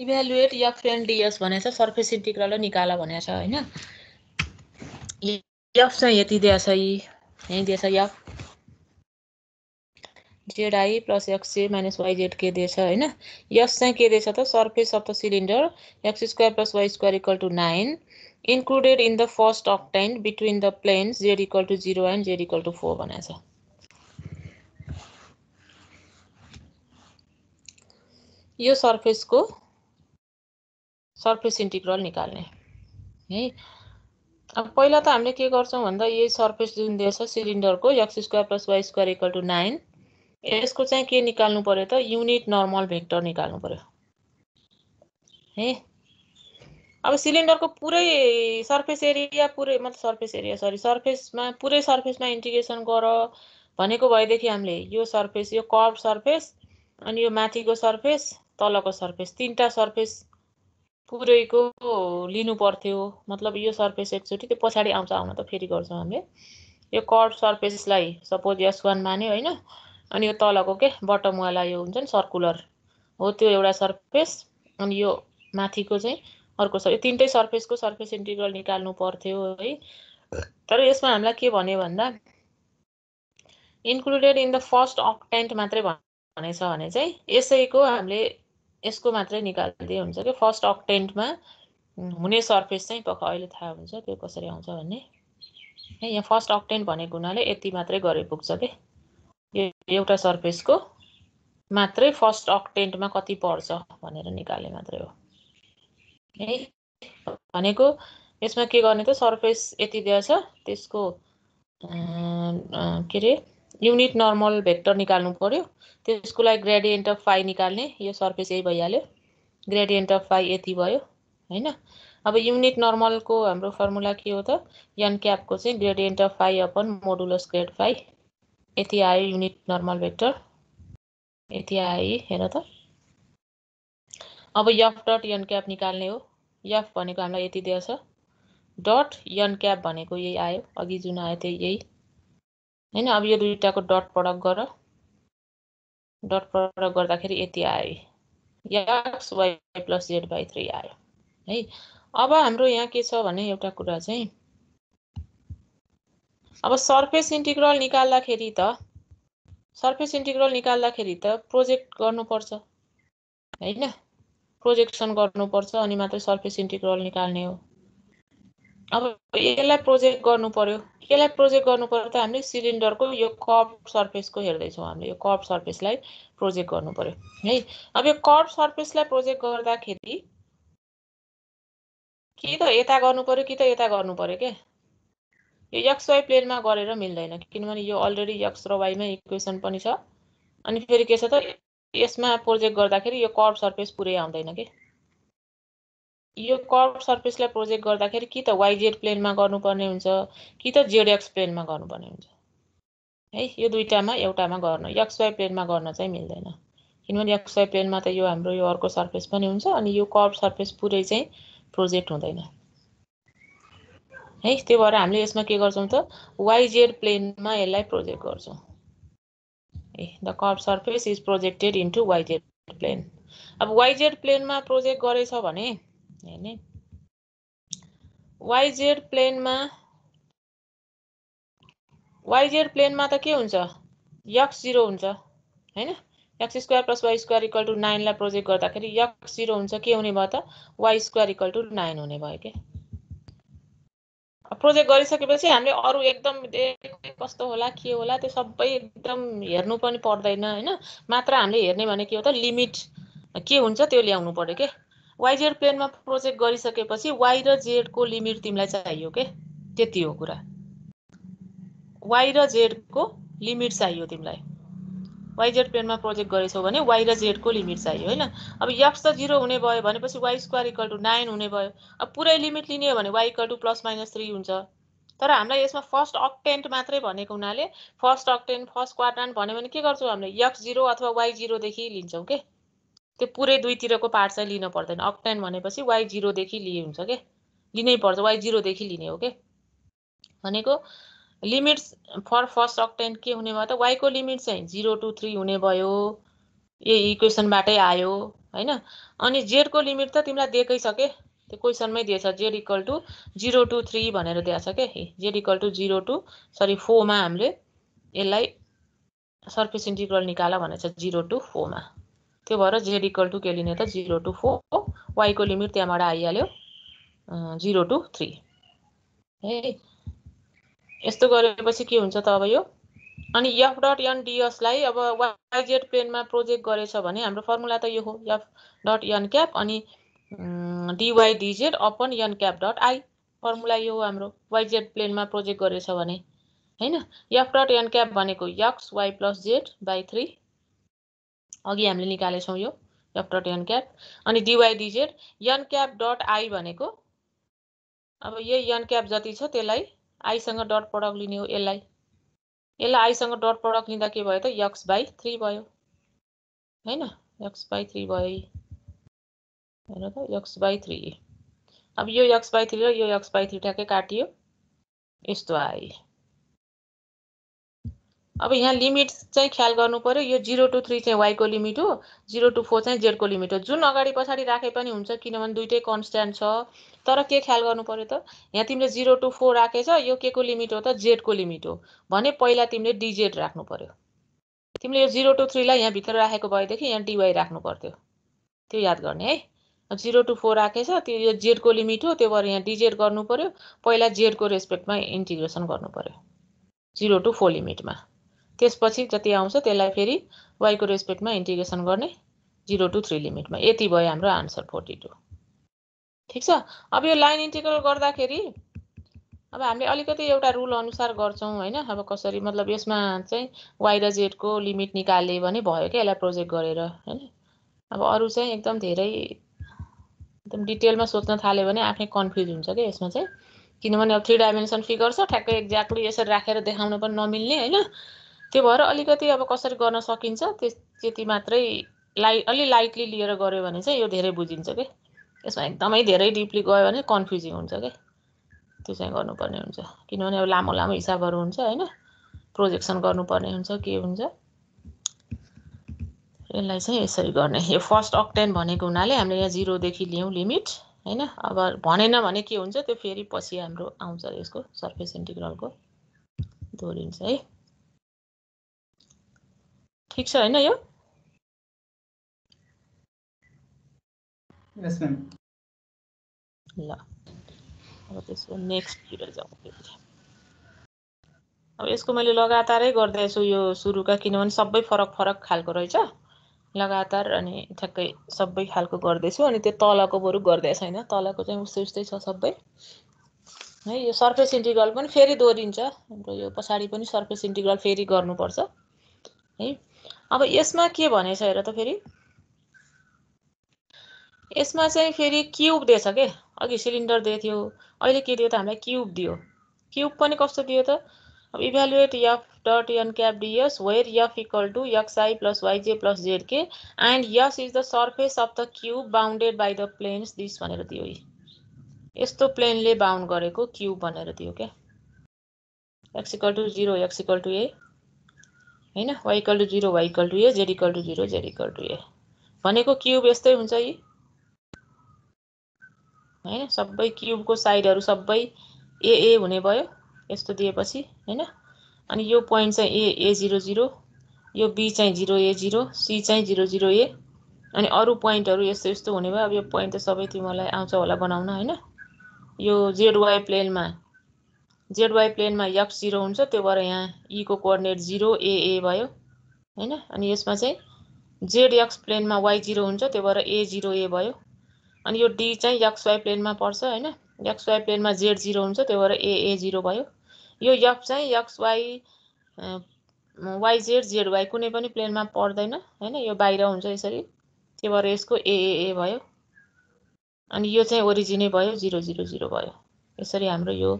Evaluate या friend DS भनेको छ surface integral निकाल भनेको छ होइन यफ चाहिँ यति दिएछ यहीँ दिएछ F I plus XA minus YZ K दिएछ होइन यस चाहिँ के दिएछ त surface of the cylinder X square plus why square equal to nine included in the first octant between the planes Z equal to zero and Z equal to four भनेको छ यो सर्फेसको सर्फेस इन्टिग्रल निकाल्ने है अब पहिला त हामीले के गर्छौँ भन्दा यही सर्फेस जुन दिएछ सिलिन्डरको X square plus why square equal to nine यसको चाहिँ के निकाल्नु पऱ्यो त युनिट नर्मल भेक्टर निकाल्नु पऱ्यो है अब सिलिन्डरको पुरै सर्फेस एरिया पुरै मतलब सर्फेस एरिया सरी सर्फेसमा पुरै सर्फेसमा इन्टिग्रेसन गर भनेको भएदेखि हामीले यो सर्फेस यो कर्भ सर्फेस अनि यो माथिको सर्फेस तलको सर्फेस तिनवटा सर्फेस पुरैको लिनु पर्थ्यो मतलब यो सर्फेस एकचोटि त्यो पछाडि आउँछ आउन त फेरि गर्छौँ हामीले यो कर्ड सर्फेसलाई सपोज यस वान माने होइन अनि यो तलको के बटमवाला यो हुन्छ नि सर्कुलर हो त्यो एउटा सर्फेस अनि यो माथिको चाहिँ अर्को सर्फ यो तिनटै सर्फेसको सर्फेस इन्टिग्रल निकाल्नु पर्थ्यो है तर यसमा हामीलाई के भन्यो भन्दा included in the first octant मात्रै भनेछ भने चाहिँ यसैको हामीले यसको मात्रै निकाल्दै हुन्छ कि फर्स्ट अक्टेन्टमा हुने सर्फेस चाहिँ पख अहिले थाहा हुन्छ त्यो कसरी आउँछ भन्ने है यहाँ फर्स्ट अक्टेन्ट भनेको हुनाले यति मात्रै गरे पुग्छ कि यो एउटा सर्फेसको मात्रै फर्स्ट अक्टेन्टमा कति पर्छ भनेर निकाल्ने मात्रै हो है भनेको यसमा के गर्ने त सर्फेस यति दिएछ त्यसको के अरे युनिट नर्मल भेक्टर निकाल्नु पऱ्यो त्यसको लागि ग्रेडियन्ट अफ फाइ निकाल्ने यो सर्फेस यही भइहाल्यो ग्रेडियन्ट अफ फाइ यति भयो होइन अब युनिट नर्मलको हाम्रो फर्मुला के हो त यन क्यापको चाहिँ gradient of phi upon modulus grad phi यति आयो युनिट नर्मल भेक्टर यति आयो हेर त अब यफ डट यन क्याप निकाल्ने हो यफ भनेको हामीलाई यति दिएछ डट यन क्याप भनेको यही आयो अघि जुन आयो त्यही यही होइन अब यो दुइटाको डट प्रडक्ट गर डट प्रडक्ट गर्दाखेरि यति आयो X Y plus Z by three आयो है अब हाम्रो यहाँ के छ भने एउटा कुरा चाहिँ अब सर्फेस इन्टिग्रल निकाल्दाखेरि त सर्फेस इन्टिग्रल निकाल्दाखेरि त प्रोजेक्ट गर्नुपर्छ होइन प्रोजेक्सन गर्नुपर्छ अनि मात्रै सर्फेस इन्टिग्रल निकाल्ने हो अब यसलाई प्रोजेक्ट गर्नु पर्यो यसलाई प्रोजेक्ट गर्नु पर्यो त हामीले सिलिन्डरको यो कर्ब सर्फेसको हेर्दैछौँ हामीले यो कप सर्फेसलाई प्रोजेक्ट गर्नु पर्यो है अब यो कर्ब सर्फेसलाई प्रोजेक्ट गर्दाखेरि कि त यता गर्नु पर्यो कि त यता गर्नु पर्यो क्या यो यक्स प्लेनमा गरेर मिल्दैन किनभने यो अलरेडी यक्स र वाइमै इक्वेसन पनि छ अनि फेरि के छ त यसमा प्रोजेक्ट गर्दाखेरि यो कर्ब सर्फेस पुरै आउँदैन कि यो कर्भ सर्फेसलाई प्रोजेक्ट गर्दाखेरि कि त वाइजेड प्लेनमा गर्नुपर्ने हुन्छ कि त जेड एक्स प्लेनमा गर्नुपर्ने हुन्छ है यो दुइटामा एउटामा गर्न एक्सवाई प्लेनमा गर्न चाहिँ मिल्दैन किनभने एक्सवाई प्लेनमा त यो हाम्रो यो अर्को सर्फेस पनि हुन्छ अनि यो कर्भ सर्फेस पुरै चाहिँ प्रोजेक्ट हुँदैन है त्यही भएर हामीले यसमा के गर्छौँ त वाइजेड प्लेनमा यसलाई प्रोजेक्ट गर्छौँ uh the curve surface is projected into YZ plane अब वाइजेड प्लेनमा प्रोजेक्ट गरेछ भने होइन वाइजेड प्लेनमा वाइजेड प्लेनमा त के हुन्छ यक्स जिरो हुन्छ होइन X square plus why square equal to नाइनलाई प्रोजेक्ट गर्दाखेरि यक्स जिरो हुन्छ के हुने भयो त Y square equal to nine हुने भयो के प्रोजेक्ट गरिसकेपछि हामीले अरू एकदम कस्तो होला के होला त्यो सबै एकदम हेर्नु पनि पर्दैन होइन मात्र हामीले हेर्ने भने के हो त लिमिट के हुन्छ त्यो ल्याउनु पऱ्यो क्या वाइजेड प्लेनमा प्रोजेक्ट गरिसकेपछि वाइ र जेडको लिमिट तिमीलाई चाहियो के त्यति हो कुरा वाइ र जेडको लिमिट चाहियो तिमीलाई वाइजेड प्लेनमा प्रोजेक्ट गरेछौ भने वाइ र जेडको लिमिट चाहियो होइन अब यक्स त जिरो हुने भयो भनेपछि Y square equal to nine हुने भयो अब पुरै लिमिट लिने हो भने Y equal to plus minus three हुन्छ तर हामीलाई यसमा फर्स्ट अक्टेन्ट मात्रै भनेको हुनाले फर्स्ट अक्टेन्ट फर्स्ट क्वार्टान्ट भन्यो भने के गर्छौँ हामीले यक्स जिरो अथवा वाइ जिरोदेखि लिन्छौँ के त्यो पुरै दुईतिरको पार्ट चाहिँ लिन पर्दैन अक्टेन भनेपछि वाइ जिरोदेखि लिए हुन्छ के लिनै पर्छ वाइ जिरोदेखि लिने हो के भनेको लिमिट्स फर फर्स्ट अक्टेन के हुने भयो त वाइको लिमिट चाहिँ जिरो टू थ्री हुने भयो ए इक्वेसनबाटै आयो होइन अनि जेडको लिमिट त तिमीलाई दिएकै छ के त्यो क्वेसनमै दिएछ Z equal to zero to three भनेर दिएछ क्या Z equal to zero to sorry फोरमा हामीले यसलाई सर्फेस इन्टिग्रल निकाल भनेछ जिरो टू फोरमा त्यो भएर जेड इक्वल टु के लिने त जिरो टू फोर वाइको लिमिट त्यहाँबाट आइहाल्यो जिरो टु थ्री है यस्तो गरेपछि के हुन्छ त अब यो अनि यफ डट एन डिएसलाई अब वाइजेड प्लेनमा प्रोजेक्ट गरेछ भने हाम्रो फर्मुला त यो हो यफ डट एन क्याप अनि DY DZ upon N cap dot I formula यो हो हाम्रो वाइजेड प्लेनमा प्रोजेक्ट गरेछ भने होइन यफ डट एन क्याप भनेको X Y plus Z by three अघि हामीले निकालेछौँ यो एफ डट यन क्याप अनि DY DZ N cap dot I भनेको अब यही यन क्याप जति छ त्यसलाई आईसँग डट प्रडक्ट लिने हो यसलाई यसलाई आईसँग डट प्रडक्ट लिँदा के भयो त यक्स बाई थ्री भयो होइन यक्स बाई थ्री भयो होइन त यक्स बाई थ्री अब यो यक्स बाई थ्री र यो यक्स बाई थ्री ठ्याक्कै काटियो यस्तो आयो अब यहाँ लिमिट चाहिँ ख्याल गर्नु पऱ्यो यो जिरो टू थ्री चाहिँ वाइको लिमिट हो जिरो टू फोर चाहिँ जेडको लिमिट हो जुन अगाडि पछाडि राखे पनि हुन्छ किनभने दुइटै कन्सट्यान्ट छ तर के ख्याल गर्नु पऱ्यो त यहाँ तिमीले जिरो टू फोर राखेछ यो के को लिमिट हो त जेडको लिमिट हो भने पहिला तिमीले डिजेड राख्नु पऱ्यो तिमीले यो जिरो टू थ्रीलाई यहाँभित्र राखेको भएदेखि यहाँ डिवाई राख्नु पर्थ्यो त्यो याद गर्ने है जिरो टू फोर राखेछ त्यो यो जेडको लिमिट हो त्यो भएर यहाँ डिजेड गर्नु पऱ्यो पहिला जेडको रेस्पेक्टमा इन्टिग्रेसन गर्नु पऱ्यो जिरो टू फोर लिमिटमा त्यसपछि जति आउँछ त्यसलाई फेरि वाइको रेस्पेक्टमा इन्टिग्रेसन गर्ने जिरो टु थ्री लिमिटमा यति भयो हाम्रो आन्सर फोर्टी टू ठिक छ अब यो लाइन इन्टिग्रल गर्दाखेरि अब हामीले अलिकति एउटा रुल अनुसार गर्छौँ होइन अब कसरी मतलब यसमा चाहिँ वाइ र जेडको लिमिट निकाल्यो भने भयो क्या यसलाई प्रोजेक्ट गरेर होइन अब अरू चाहिँ एकदम धेरै एकदम डिटेलमा सोच्न थाल्यो भने आफै कन्फ्युज हुन्छ क्या यसमा चाहिँ किनभने अब थ्री डाइमेन्सन फिगर छ ठ्याक्कै एक्ज्याक्टली यसरी राखेर देखाउन पनि नमिल्ने होइन त्यो भएर अलिकति अब कसरी गर्न सकिन्छ त्यस त्यति मात्रै लाइ अलि लाइटली लिएर गऱ्यो भने चाहिँ यो धेरै बुझिन्छ कि यसमा एकदमै धेरै डिपली गयो भने कन्फ्युजिङ हुन्छ कि त्यो चाहिँ गर्नुपर्ने हुन्छ किनभने अब लामो लामो हिसाबहरू हुन्छ होइन प्रोजेक्सन गर्नुपर्ने हुन्छ के हुन्छ यसलाई चाहिँ यसरी गर्ने यो फर्स्ट अक्टेन भनेको हुनाले हामीले यहाँ जिरोदेखि लियौँ लिमिट होइन अब भनेन भने के हुन्छ त्यो फेरि पछि हाम्रो आउँछ यसको सर्फेस इन्टिग्रलको दोहोरिन्छ है ठिक छ होइन यो ल अब त्यसको नेक्स्टतिर जाउँ फेरि अब यसको मैले लगातारै गर्दैछु यो सुरुका किनभने सबै फरक फरक खालको रहेछ लगातार अनि ठ्याक्कै सबै खालको गर्दैछु अनि त्यो तलको बरु गर्दै छैन तलको चाहिँ उस्तै उस्तै छ सबै है यो सर्फेस इन्टिग्रल पनि फेरि दोहोरिन्छ हाम्रो यो पछाडि पनि सर्फेस इन्टिग्रल फेरि गर्नुपर्छ है अब यसमा के भनेछ हेर त फेरि यसमा चाहिँ फेरि क्युब दिएछ के अघि सिलिन्डर दिएको थियो अहिले के दियो त हामीलाई क्युब दियो क्युब पनि कस्तो दियो त अब evaluate F dot an cap DS where F equal to X I plus YJ plus Z K and S is the surface of the cube bounded by the planes this भनेर दियो यस्तो प्लेनले bound गरेको cube भनेर दियो क्या X equal to zero X equal to A होइन Y equal to zero Y equal to A Z equal to zero Z equal to A भनेको cube यस्तै हुन्छ यी होइन सबै क्युबको साइडहरू सबै ए ए हुने भयो यस्तो दिएपछि होइन अनि यो पोइन्ट चाहिँ ए ए जिरो जिरो यो बी चाहिँ जिरो ए जिरो सी चाहिँ जिरो जिरो ए अनि अरू पोइन्टहरू यस्तो यस्तो हुने भयो अब यो पोइन्ट त सबै तिमीलाई आउँछ होला बनाउन होइन यो जेड वाइ प्लेनमा जेड वाइ प्लेनमा यक्स जिरो हुन्छ त्यो भएर यहाँ ईको कोअर्डिनेट जिरो एए भयो होइन अनि यसमा चाहिँ जेड यक्स प्लेनमा वाइ जिरो हुन्छ त्यो भएर ए जिरो ए भयो अनि यो डी चाहिँ यक्स वाई प्लेनमा पर्छ होइन यक्स वाई प्लेनमा जेड जिरो हुन्छ त्यो भएर एए जिरो भयो यो यक्स चाहिँ X Y Y Z Z Y कुनै पनि प्लेनमा पर्दैन होइन यो बाहिर हुन्छ यसरी त्यो भएर यसको एएए भयो अनि यो चाहिँ ओरिजिनै भयो जिरो जिरो जिरो भयो यसरी हाम्रो यो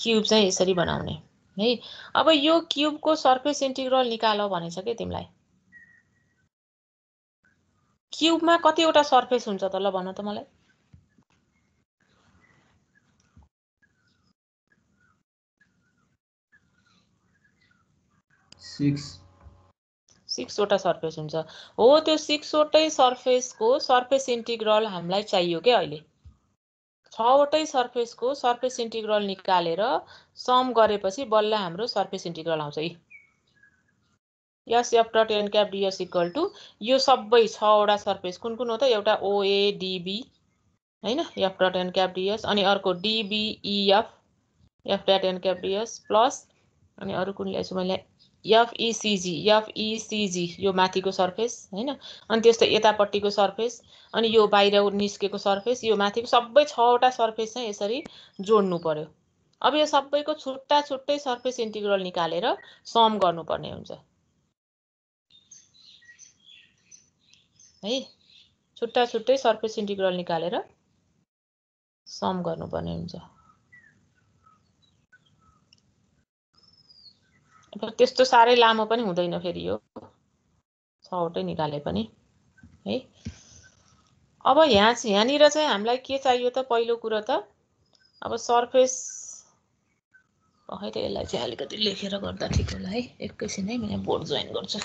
क्युब चाहिँ यसरी बनाउने है अब यो क्युबको सर्फेस इन्टिग्रल निकाल भनेछ कि तिमीलाई क्युबमा कतिवटा सर्फेस हुन्छ त ल भन त मलाई सिक्सवटा सर्फेस हुन्छ हो त्यो सिक्सवटै सर्फेसको सर्फेस इन्टिग्रल हामीलाई चाहियो क्या अहिले छवटै सर्फेसको सर्फेस इन्टिग्रल निकालेर सम गरेपछि बल्ल हाम्रो सर्फेस इन्टिग्रल आउँछ है S F dot an cap DS equal to यो सबै छवटा सर्फेस कुन कुन हो त एउटा ओएडिबी होइन F dot an cap DS अनि अर्को DBEF F dot an cap DS plus अनि अरू कुन ल्याएछु मैले यफ इसिजी यफ इसिजी यो माथिको सर्फेस होइन अनि त्यस्तो यतापट्टिको सर्फेस अनि यो बाहिर निस्केको सर्फेस यो माथिको सबै छवटा सर्फेस चाहिँ यसरी जोड्नु पऱ्यो अब यो सबैको छुट्टा छुट्टै सर्फेस इन्टिग्रल निकालेर सम गर्नुपर्ने हुन्छ है छुट्टा छुट्टै सर्फेस इन्टिग्रल निकालेर सम गर्नुपर्ने हुन्छ अब त्यस्तो साह्रै लामो पनि हुँदैन फेरि यो छवटै निकाले पनि है अब यहाँ यहाँनिर चाहिँ हामीलाई के चाहियो त पहिलो कुरो त अब सर्फेस खै त यसलाई चाहिँ अलिकति लेखेर गर्दा ठिक होला है एकैछिन है म यहाँ बोर्ड जोइन गर्छु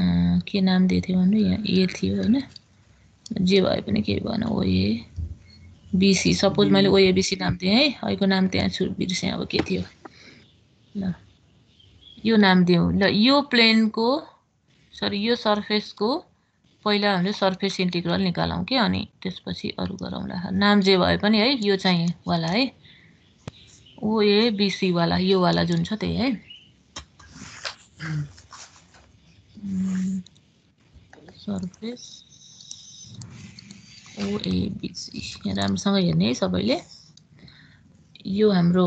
के नाम दिएको थियो भन्नु यहाँ ए थियो होइन जे भए पनि के भएन ओए बिसी सपोज मैले ओए बिसी नाम दिएँ है अहिलेको नाम त्यहाँ छु बिर्सेँ अब के थियो ल यो नाम दिउँ ल यो प्लेनको सरी यो सर्फेसको पहिला हामीले सर्फेस इन्टिग्रल निकालौँ कि अनि त्यसपछि अरू गरौँला नाम जे भए पनि है यो चाहिँ वाला है ओए बिसीवाला योवाला जुन छ त्यही है सर्फेस ओएबिसी राम्रोसँग हेर्ने है सबैले यो हाम्रो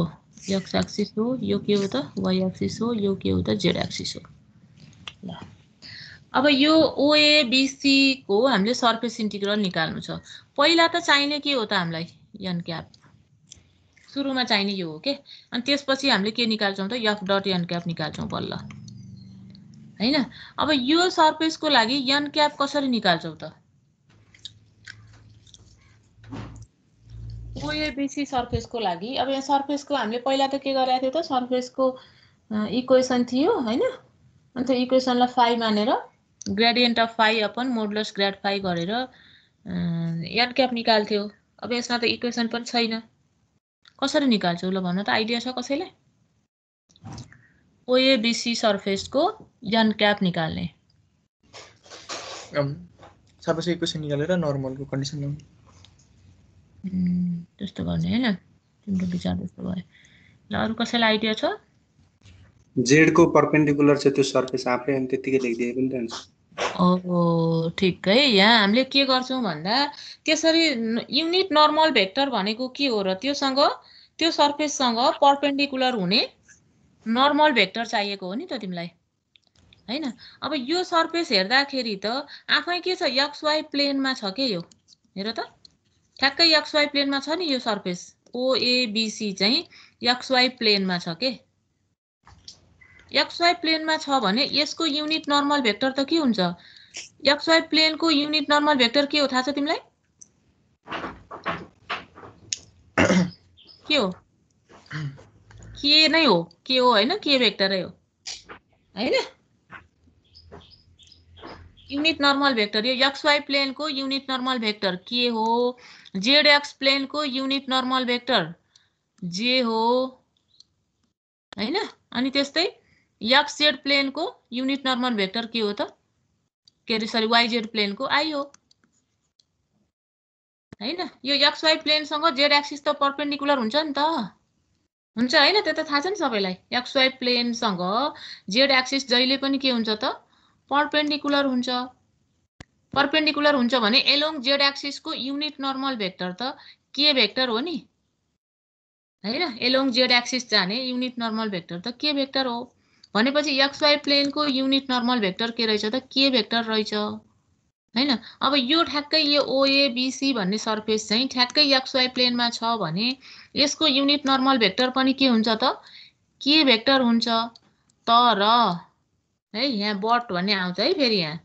यक्स एक्सिस हो यो के हो त वाइ एक्सिस हो यो के हो त जेड एक्सिस हो ल अब यो ओएबिसीको हामीले सर्फेस इन्टिग्रल निकाल्नु छ पहिला त चाहिने के हो त हामीलाई यन क्याप सुरुमा चाहिने यो हो के अनि त्यसपछि हामीले के निकाल्छौँ त यफ डट यन क्याप निकाल्छौँ बल्ल होइन अब यो सर्फेसको लागि यन क्याप कसरी निकाल्छौ त ओएबिसी सर्फेसको लागि अब यहाँ सर्फेसको हामीले पहिला त के गराएको थियो त सर्फेसको इक्वेसन थियो होइन अन्त इक्वेसनलाई फाइ मानेर gradient of phi upon modulus grad phi गरेर यन क्याप निकाल्थ्यो अब यसमा त इक्वेसन पनि छैन कसरी निकाल्छौ ल भन्नु त आइडिया छ कसैलाई ओएबिसी सर्फेसको यान क्याप निकाल्ने सबैसँग इक्वेसन निकालेर नर्मलको कन्डिसन ल्याउने त्यस्तो गर्ने होइन तिम्रो विचार त्यस्तो भयो ल अरू कसैलाई आइडिया छ जेडको पर्पेन्डिकुलर छ त्यो सर्फेस आफै अनि त्यतिकै लेखिदिए पनि रहन्छ ओहो ठिक है यहाँ हामीले के गर्छौँ भन्दा त्यसरी युनिट नर्मल भेक्टर भनेको के हो र त्योसँग त्यो सर्फेससँग पर्पेन्डिकुलर हुने नर्मल भेक्टर चाहिएको हो नि त तिमीलाई होइन अब यो सर्फेस हेर्दाखेरि त आफै के छ यक्सवाई प्लेनमा छ के यो हेर त ठ्याक्कै यक्सवाई प्लेनमा छ नि यो सर्फेस ओएबिसी चाहिँ यक्सवाई प्लेनमा छ के यक्सवाई प्लेनमा छ भने यसको युनिट नर्मल भेक्टर त के हुन्छ यक्सवाई प्लेनको युनिट नर्मल भेक्टर के हो थाहा छ तिमीलाई के हो के नै हो के हो होइन के भेक्टरै हो होइन युनिट नर्मल भेक्टर यो एक्सवाई प्लेनको युनिट नर्मल भेक्टर के हो जेड एक्स प्लेनको युनिट नर्मल भेक्टर जे हो होइन अनि त्यस्तै एक्स जेड प्लेनको युनिट नर्मल भेक्टर के हो त के अरे सरी वाइजेड प्लेनको आई हो होइन यो एक्सवाई प्लेनसँग जेड एक्सिस त पर्पेन्डिकुलर हुन्छ नि त हुन्छ होइन त्यो त थाहा छ नि सबैलाई एक्सवाई प्लेनसँग जेड एक्सिस जहिले पनि के हुन्छ त पर्पेन्डिकुलर हुन्छ पर्पेन्डिकुलर हुन्छ भने एलोङ जेड एक्सिसको युनिट नर्मल भेक्टर त के भेक्टर हो नि होइन एलोङ जेड एक्सिस जाने युनिट नर्मल भेक्टर त के भेक्टर हो भनेपछि एक्सवाई प्लेनको युनिट नर्मल भेक्टर के रहेछ त के भेक्टर रहेछ होइन अब यो ठ्याक्कै यो ओएबिसी भन्ने सर्फेस चाहिँ ठ्याक्कै एक्सवाई प्लेनमा छ भने यसको युनिट नर्मल भेक्टर पनि के हुन्छ त के भेक्टर हुन्छ तर है यहाँ बट भन्ने आउँछ है फेरि यहाँ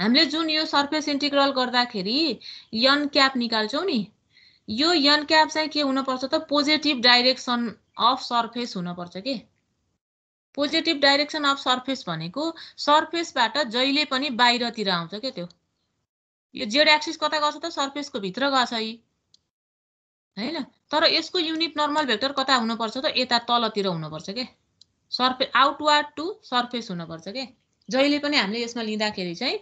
हामीले जुन यो सर्फेस इन्टिग्रल गर्दाखेरि यन क्याप निकाल्छौँ नि यो यन क्याप चाहिँ के हुनुपर्छ त पोजिटिभ डाइरेक्सन अफ सर्फेस हुनुपर्छ के पोजिटिभ डाइरेक्सन अफ सर्फेस भनेको सर्फेसबाट जहिले पनि बाहिरतिर आउँछ क्या त्यो यो जेड एक्सिस कता गर्छ त सर्फेसको भित्र गर्छ यी होइन तर यसको युनिट नर्मल भेक्टर कता हुनुपर्छ त यता तलतिर हुनुपर्छ क्या सर्फे आउटवार्ड टु सर्फेस हुनुपर्छ के जहिले पनि हामीले यसमा लिँदाखेरि चाहिँ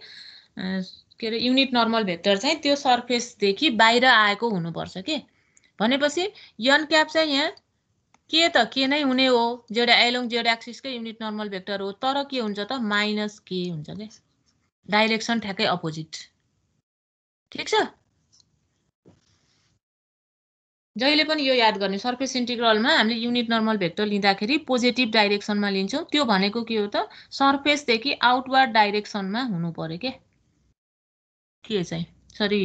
के अरे युनिट नर्मल भेक्टर चाहिँ त्यो सर्फेसदेखि बाहिर आएको हुनुपर्छ के भनेपछि यन क्याप चाहिँ यहाँ के त के नै हुने हो जेडा एलोङ जेड एक्सिसकै युनिट नर्मल भेक्टर हो तर के हुन्छ त माइनस के हुन्छ के डाइरेक्सन ठ्याक्कै अपोजिट ठिक छ जहिले पनि यो याद गर्ने सर्फेस इन्टिग्रलमा हामीले युनिट नर्मल भेक्टर लिँदाखेरि पोजिटिभ डाइरेक्सनमा लिन्छौँ त्यो भनेको के हो त सर्फेसदेखि आउटवार्ड डाइरेक्सनमा हुनु पऱ्यो के के चाहिँ सरी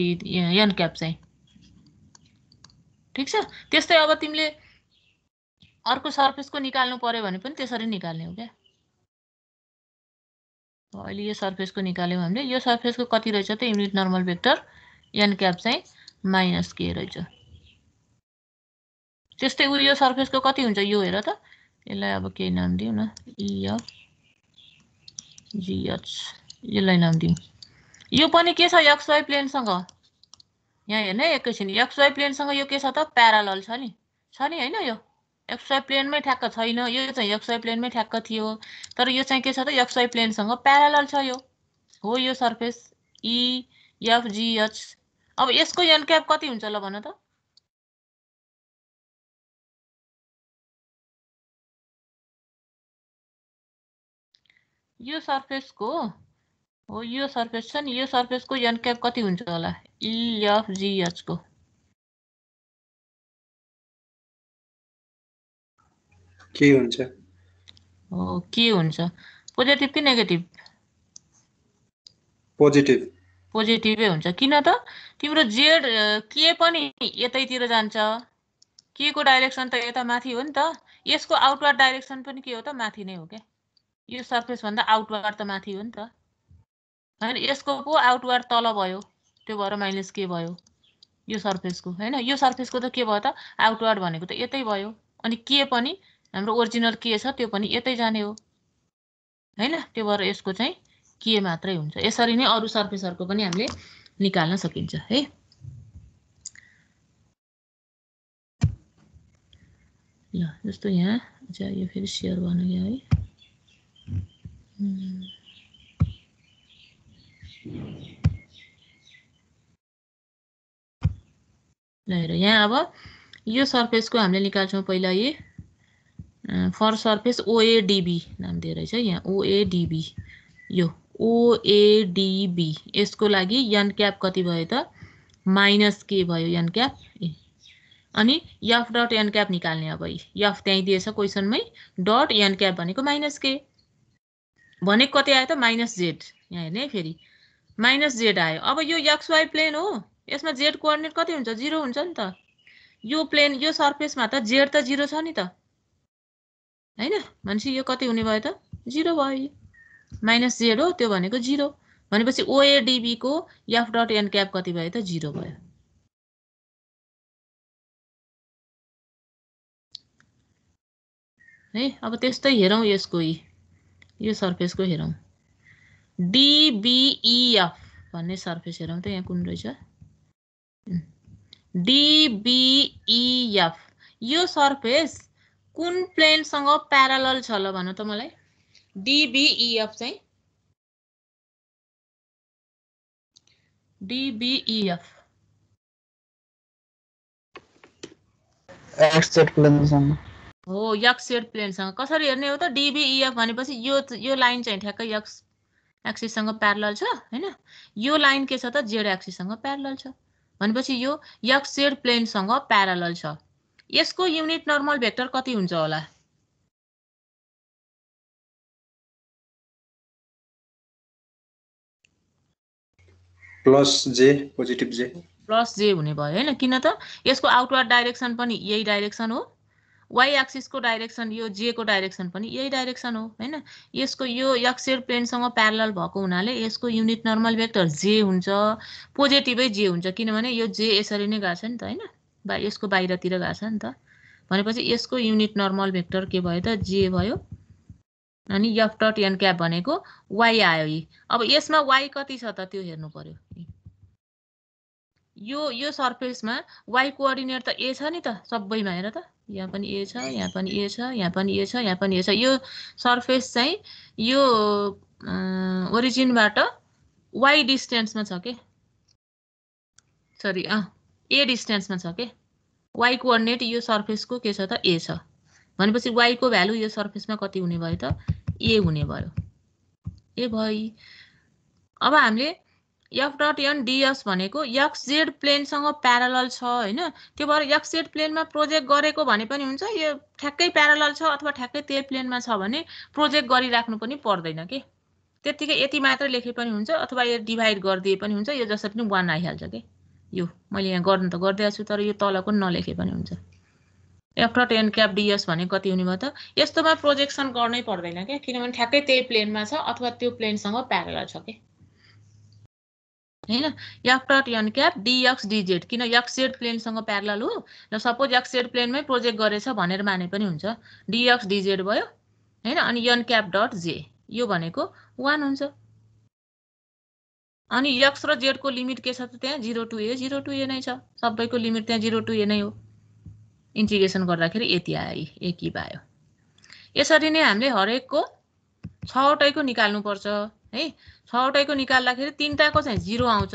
यन क्याप चाहिँ ठिक छ त्यस्तै अब तिमीले अर्को सर्फेसको निकाल्नु पऱ्यो भने पनि त्यसरी निकाल्ने हो क्या अहिले यो सर्फेसको निकाल्यौँ हामीले यो सर्फेसको कति रहेछ त unit normal vector N cap चाहिँ माइनस के रहेछ त्यस्तै उ यो सर्फेसको कति हुन्छ यो हेर त यसलाई अब केही नाम दिउँ न इएफ e जिएच यसलाई नाम दिउँ यो पनि के छ एक्सवाई प्लेनसँग यहाँ हेर्ने एकैछिन एक्सवाई प्लेनसँग यो के छ त प्यारालल छ नि छ नि होइन यो एक्सवाई प्लेनमै ठ्याक्क छैन यो चाहिँ एक्सवाई प्लेनमै ठ्याक्क थियो तर यो चाहिँ के छ त एक्सवाई प्लेनसँग प्यारालल छ यो हो यो सर्फेस इएफजिएच e अब यसको एन क्याप कति हुन्छ ल भन त यो सर्फेसको हो यो सर्फेस छ नि यो सर्फेसको क्याप कति हुन्छ होला इएफजिएचको e, के हुन्छ हो के हुन्छ पोजिटिभ कि नेगेटिभ पोजिटिभ पोजिटिभै हुन्छ किन त तिम्रो जेड के पनि यतैतिर जान्छ के को डाइरेक्सन त यता माथि हो नि त यसको आउटवर्ड डाइरेक्सन पनि के हो त माथि नै हो क्या यो सर्फेसभन्दा आउटवार त माथि हो नि त होइन यसको पो आउटवार तल भयो त्यो भएर माइनस के भयो यो सर्फेसको होइन यो सर्फेसको त के भयो त आउटवार भनेको त यतै भयो अनि के पनि हाम्रो ओरिजिनल के छ त्यो पनि यतै जाने हो होइन त्यो भएर यसको चाहिँ के मात्रै हुन्छ यसरी नै अरू सर्फेसहरूको पनि हामीले निकाल्न सकिन्छ है ल जस्तो यहाँ अच्छा यो फेरि सेयर गर्नु है ल हेर यहाँ अब यो सर्फेसको हामीले निकाल्छौँ पहिला ए फर सर्फेस ओएडिबी नाम दिएर रहेछ यहाँ ओएडिबी यो ओएडिबी यसको लागि यन क्याप कति भयो त माइनस के भयो यन क्याप ए अनि यफ डट एन क्याप निकाल्ने अब यफ त्यहीँ दिएछ क्वेसनमै डट एन क्याप भनेको माइनस के भनेको कति आयो त माइनस जेड यहाँ हेर्ने फेरि माइनस जेड आयो अब यो एक्सवाई प्लेन हो यसमा जेड कोअर्डिनेट कति हुन्छ जिरो हुन्छ नि त यो प्लेन यो सर्फेसमा त जेड त जिरो छ नि त होइन भनेपछि यो कति हुने भयो त जिरो भयो यो माइनस जेड हो त्यो भनेको जिरो भनेपछि ओएडिबीको एफ डट एन क्याप कति भयो त जिरो भयो है अब त्यस्तै हेरौँ यसको यी E, e, यो सर्फेसको हेरौँ डिबिइएफ भन्ने सर्फेस हेरौँ त यहाँ कुन रहेछ डिबिइएफ यो सर्फेस कुन प्लेनसँग प्यारालल छ ल भन त मलाई डिबिइएफ e, चाहिँ डिबिइएफ प्लेन प्लेनसँग हो यक्स सेट प्लेनसँग कसरी हेर्ने हो त डिबिइएफ e भनेपछि यो यो लाइन चाहिँ ठ्याक्कै यक्स एक्सिससँग प्यारल छ होइन यो लाइन के छ त जेड एक्सिससँग प्यारल छ भनेपछि यो यक्सेड प्लेनसँग प्यारल छ यसको युनिट नर्मल भेक्टर कति हुन्छ होला प्लस जे पोजिटिभ जे प्लस जे हुने भयो होइन किन त यसको आउटवर्ड डाइरेक्सन पनि यही डाइरेक्सन हो वाइ एक्सिसको डाइरेक्सन यो जेको डाइरेक्सन पनि यही डाइरेक्सन हो होइन यसको यो एक्सेड प्लेनसँग प्यारल भएको हुनाले यसको युनिट नर्मल भेक्टर जे हुन्छ पोजिटिभै जे हुन्छ किनभने यो जे यसरी नै गएको छ नि त होइन बा यसको बाहिरतिर गएको छ नि त भनेपछि यसको युनिट नर्मल भेक्टर के भयो त जे भयो अनि यफ डट एन क्याप भनेको वाइ आयो यी अब यसमा वाइ कति छ त त्यो हेर्नु पऱ्यो यो यो सर्फेसमा वाइ कोअर्डिनेट त ए छ नि त सबैमा हेर त यहाँ पनि ए छ यहाँ पनि ए छ यहाँ पनि ए छ यहाँ पनि ए छ यो सर्फेस चाहिँ यो ओरिजिनबाट वाइ डिस्टेन्समा छ के सरी अँ ए डिस्टेन्समा छ के वाइ कोअर्डिनेट यो सर्फेसको के छ त ए छ भनेपछि वाइको भ्यालु यो सर्फेसमा कति हुने भयो त ए हुने भयो ए भई अब हामीले एफ डट एन डिएस भनेको यक्स जेड प्लेनसँग प्यारल छ होइन त्यो भएर यक्स जेड प्लेनमा प्रोजेक्ट गरेको भने पनि हुन्छ यो ठ्याक्कै प्यारल छ अथवा ठ्याक्कै त्यही प्लेनमा छ भने प्रोजेक्ट गरिराख्नु पनि पर्दैन कि त्यत्तिकै यति मात्र लेखे पनि हुन्छ अथवा यो डिभाइड गरिदिए पनि हुन्छ यो जसरी पनि वान आइहाल्छ कि यो मैले यहाँ गर्नु त गरिदिएको छु तर यो तलको नलेखे पनि हुन्छ F dot an cap DS भने कति हुने भयो त यस्तोमा प्रोजेक्सन गर्नै पर्दैन क्या किनभने ठ्याक्कै त्यही प्लेनमा छ अथवा त्यो प्लेनसँग प्यारल छ कि होइन F dot N cap DX DZ किन यक्सेड प्लेनसँग प्यारल हो र सपोज यक्सेड प्लेनमै प्रोजेक्ट गरेछ भनेर माने पनि हुन्छ डिएक्स डिजेड भयो होइन अनि यन क्याप डट जे यो भनेको वान हुन्छ अनि यक्स र जेडको लिमिट के छ त त्यहाँ zero to A zero to A नै छ सबैको लिमिट त्यहाँ जिरो टु ए नै हो इन्टिग्रेसन गर्दाखेरि यति आयो एक भयो यसरी नै हामीले हरेकको छवटैको निकाल्नुपर्छ है छवटैको निकाल्दाखेरि तिनवटाको चाहिँ जिरो आउँछ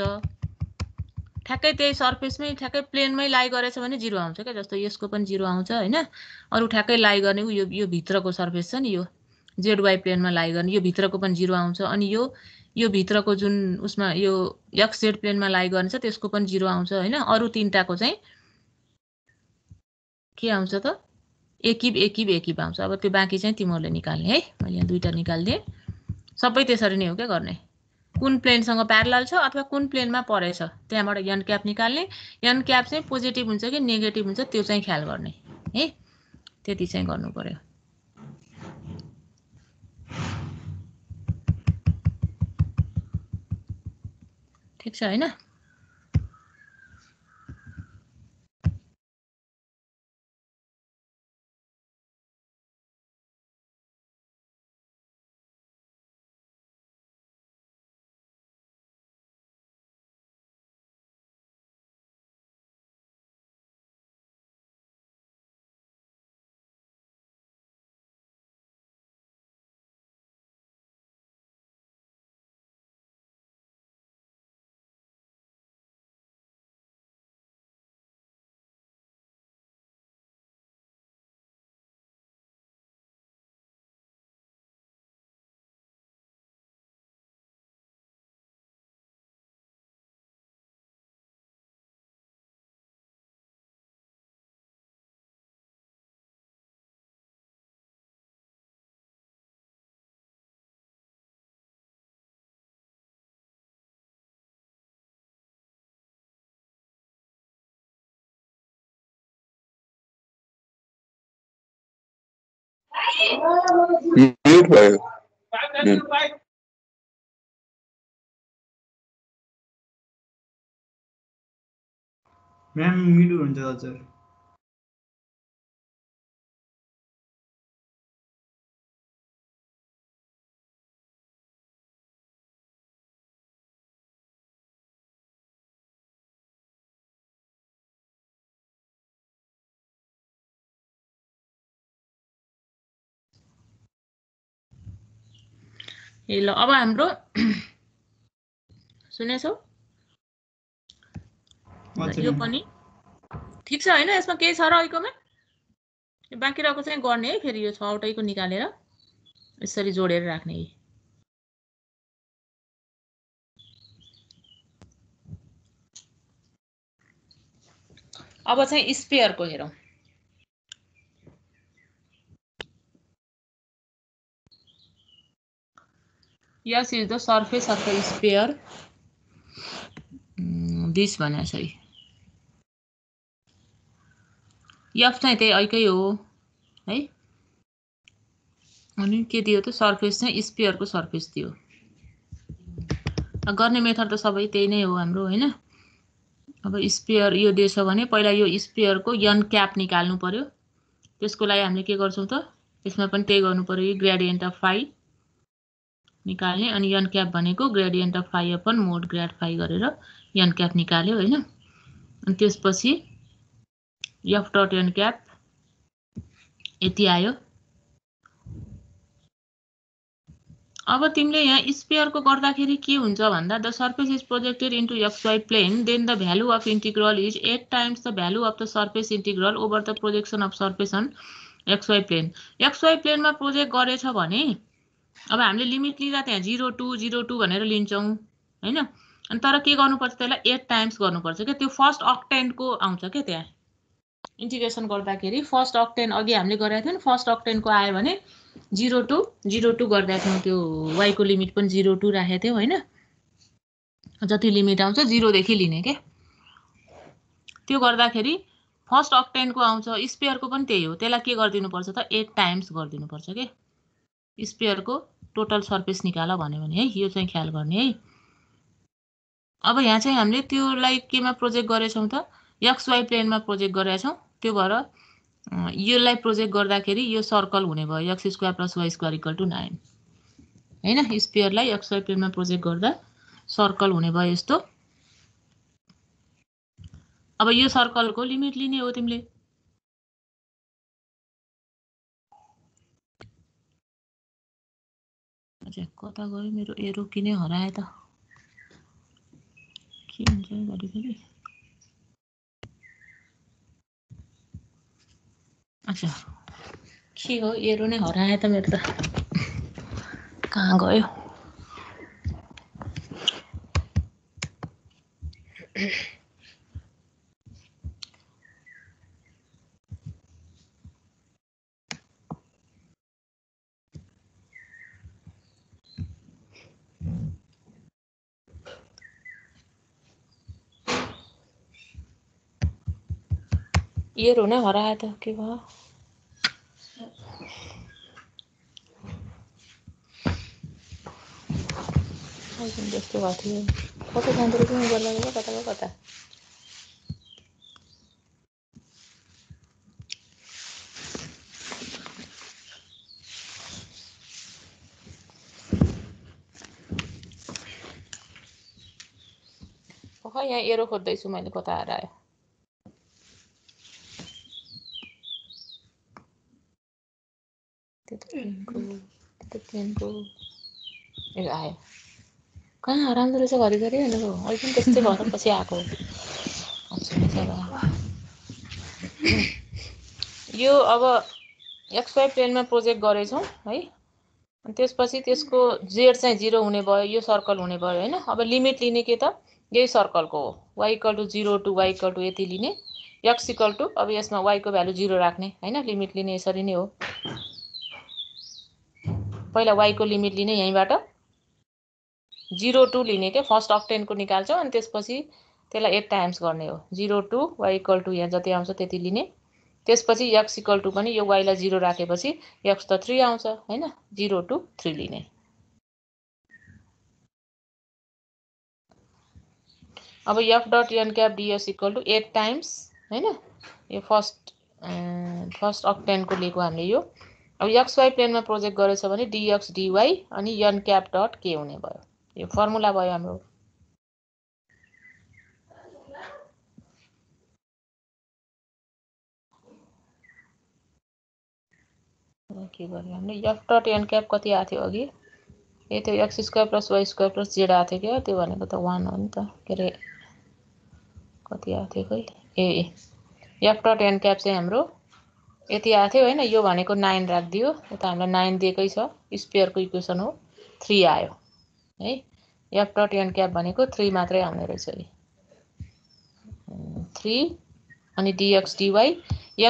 ठ्याक्कै त्यही सर्फेसमै ठ्याक्कै प्लेनमै लाइ गरेछ भने जिरो आउँछ क्या जस्तो यसको पनि जिरो आउँछ होइन अरू ठ्याक्कै लाइ गर्ने यो यो भित्रको सर्फेस छ नि यो जेड वाइ प्लेनमा लाइ गर्ने यो भित्रको पनि जिरो आउँछ अनि यो यो भित्रको जुन उसमा यो एक्स जेड प्लेनमा लाइ गर्ने छ त्यसको पनि जिरो आउँछ होइन अरू तिनवटाको चाहिँ के आउँछ त एकिब एकिब एकिब आउँछ अब त्यो बाँकी चाहिँ तिमीहरूले निकाल्ने है मैले यहाँ दुईवटा निकालिदिएँ सबै त्यसरी नै हो क्या गर्ने कुन प्लेनसँग प्यारल छ अथवा कुन प्लेनमा परेछ त्यहाँबाट यन क्याप निकाल्ने यन क्याप चाहिँ पोजिटिभ हुन्छ कि नेगेटिभ हुन्छ त्यो चाहिँ ख्याल गर्ने है त्यति चाहिँ गर्नु पर्यो ठिक छ होइन You मैम मीट होना चाहिए ए ल अब हाम्रो सुनेछौ यो पनि ठिक छ होइन यसमा केही छ र अहिलेकोमा बाँकी रहेको चाहिँ गर्ने है फेरि यो छवटैको निकालेर यसरी जोडेर राख्ने है अब चाहिँ स्पेयरको हेरौँ S is the surface of the sphere this भने यसरी यफ चाहिँ त्यही अर्कै हो है अनि के दियो त सर्फेस चाहिँ स्पेयरको सर्फेस दियो गर्ने मेथड त सबै त्यही नै हो हाम्रो होइन अब स्पियर यो दिएछ भने पहिला यो स्पेयरको यन क्याप निकाल्नु पऱ्यो त्यसको लागि हामीले के गर्छौँ त यसमा पनि त्यही गर्नु पऱ्यो ग्रेडियन्ट अफ फाइभ निकाल्ने अनि यन क्याप भनेको gradient of phi upon mod grad phi गरेर यन क्याप निकाल्यो होइन अनि त्यसपछि यफ डट यन क्याप यति आयो अब तिमीले यहाँ स्पेयरको गर्दाखेरि के हुन्छ भन्दा the surface is projected into XY plane then the value of integral is eight times the value of the surface integral over the projection of surface on XY plane XY प्लेनमा प्रोजेक्ट गरेछ भने अब हामीले limit लिँदा त्यहाँ zero two zero two भनेर लिन्छौँ होइन अनि तर के गर्नुपर्छ त्यसलाई एट टाइम्स गर्नुपर्छ क्या त्यो फर्स्ट अक्टेन्टको आउँछ क्या त्यहाँ इन्टिग्रेसन गर्दाखेरि फर्स्ट अक्टेन अघि हामीले गरेका थियौँ नि फर्स्ट अक्टेनको आयो भने जिरो टू जिरो टू गर्दा थियौँ त्यो वाइको लिमिट पनि जिरो टू राखेको थियौँ होइन जति लिमिट आउँछ जिरोदेखि लिने क्या त्यो गर्दाखेरि फर्स्ट अक्टेनको आउँछ स्पेयरको पनि त्यही हो त्यसलाई के गरिदिनुपर्छ त एट टाइम्स गरिदिनुपर्छ के स्पेयरको टोटल सर्फेस निकाल भन्यो भने है यो चाहिँ ख्याल गर्ने है अब यहाँ चाहिँ हामीले त्योलाई केमा प्रोजेक्ट गरेछौँ त एक्स वाइ प्लेनमा प्रोजेक्ट गरेछौँ त्यो भएर यसलाई प्रोजेक्ट गर्दाखेरि यो सर्कल हुने भयो x square plus why square equal to nine होइन स्पेयरलाई एक्स वाइ प्लेनमा प्रोजेक्ट गर्दा सर्कल हुने भयो यस्तो अब यो सर्कलको लिमिट लिने हो तिमीले चेक कता गयो मेरो एरो किने हरायो त के हुन्छ घरिघरि अच्छा के हो एरो नै हरायो त मेरो त कहाँ गयो ये रोना हो तो रहा था कि वह हाँ, दोस्तों बात ही फोटो बंद रुपये मोबाइल लगेगा पता का पता यहाँ एरो खोज्दैछु मैले कता हरायो कहाँ राम्रो रहेछ घरिघरि अहिले पनि त्यस्तै भएर पछि आएको यो अब एक्स एक्सवाई प्लेनमा प्रोजेक्ट गरेछौँ है अनि त्यसपछि त्यसको जेड चाहिँ जिरो हुने भयो यो सर्कल हुने भयो होइन अब लिमिट लिने के त यही सर्कलको हो y equal to zero to y equal to यति लिने इक्वल टु अब यसमा वाइको भ्यालु जिरो राख्ने होइन लिमिट लिने यसरी नै हो पहिला वाइको लिमिट लिने यहीँबाट जिरो टू लिने क्या फर्स्ट अक्टेनको निकाल्छौँ अनि त्यसपछि त्यसलाई एट टाइम्स गर्ने हो zero to y equal to यहाँ जति आउँछ त्यति लिने त्यसपछि यक्स इक्वल टू पनि यो वाइलाई जिरो राखेपछि यक्स त थ्री आउँछ होइन जिरो टू थ्री लिने अब f dot an cap DS equal to eight times होइन यो फर्स्ट फर्स्ट अक्टेनको लिएको हामीले यो अब यक्स प्लेन में प्रोजेक्ट करे डीएक्स डीवाई अभी यन कैप डट के होने भो ये फर्मुला भो हम k f dot n cap कति आएको अगि ये ए x square plus y square plus z आते क्या तो वन हो नि ए एफ डट एन कैप हम हाम्रो यति आएको थियो होइन यो भनेको नाइन राखिदियो त हामीलाई नाइन दिएकै छ स्पेयरको इक्वेसन हो थ्री आयो है एफ डट एन क्याप भनेको थ्री मात्रै आउने रहेछ कि थ्री अनि dx dy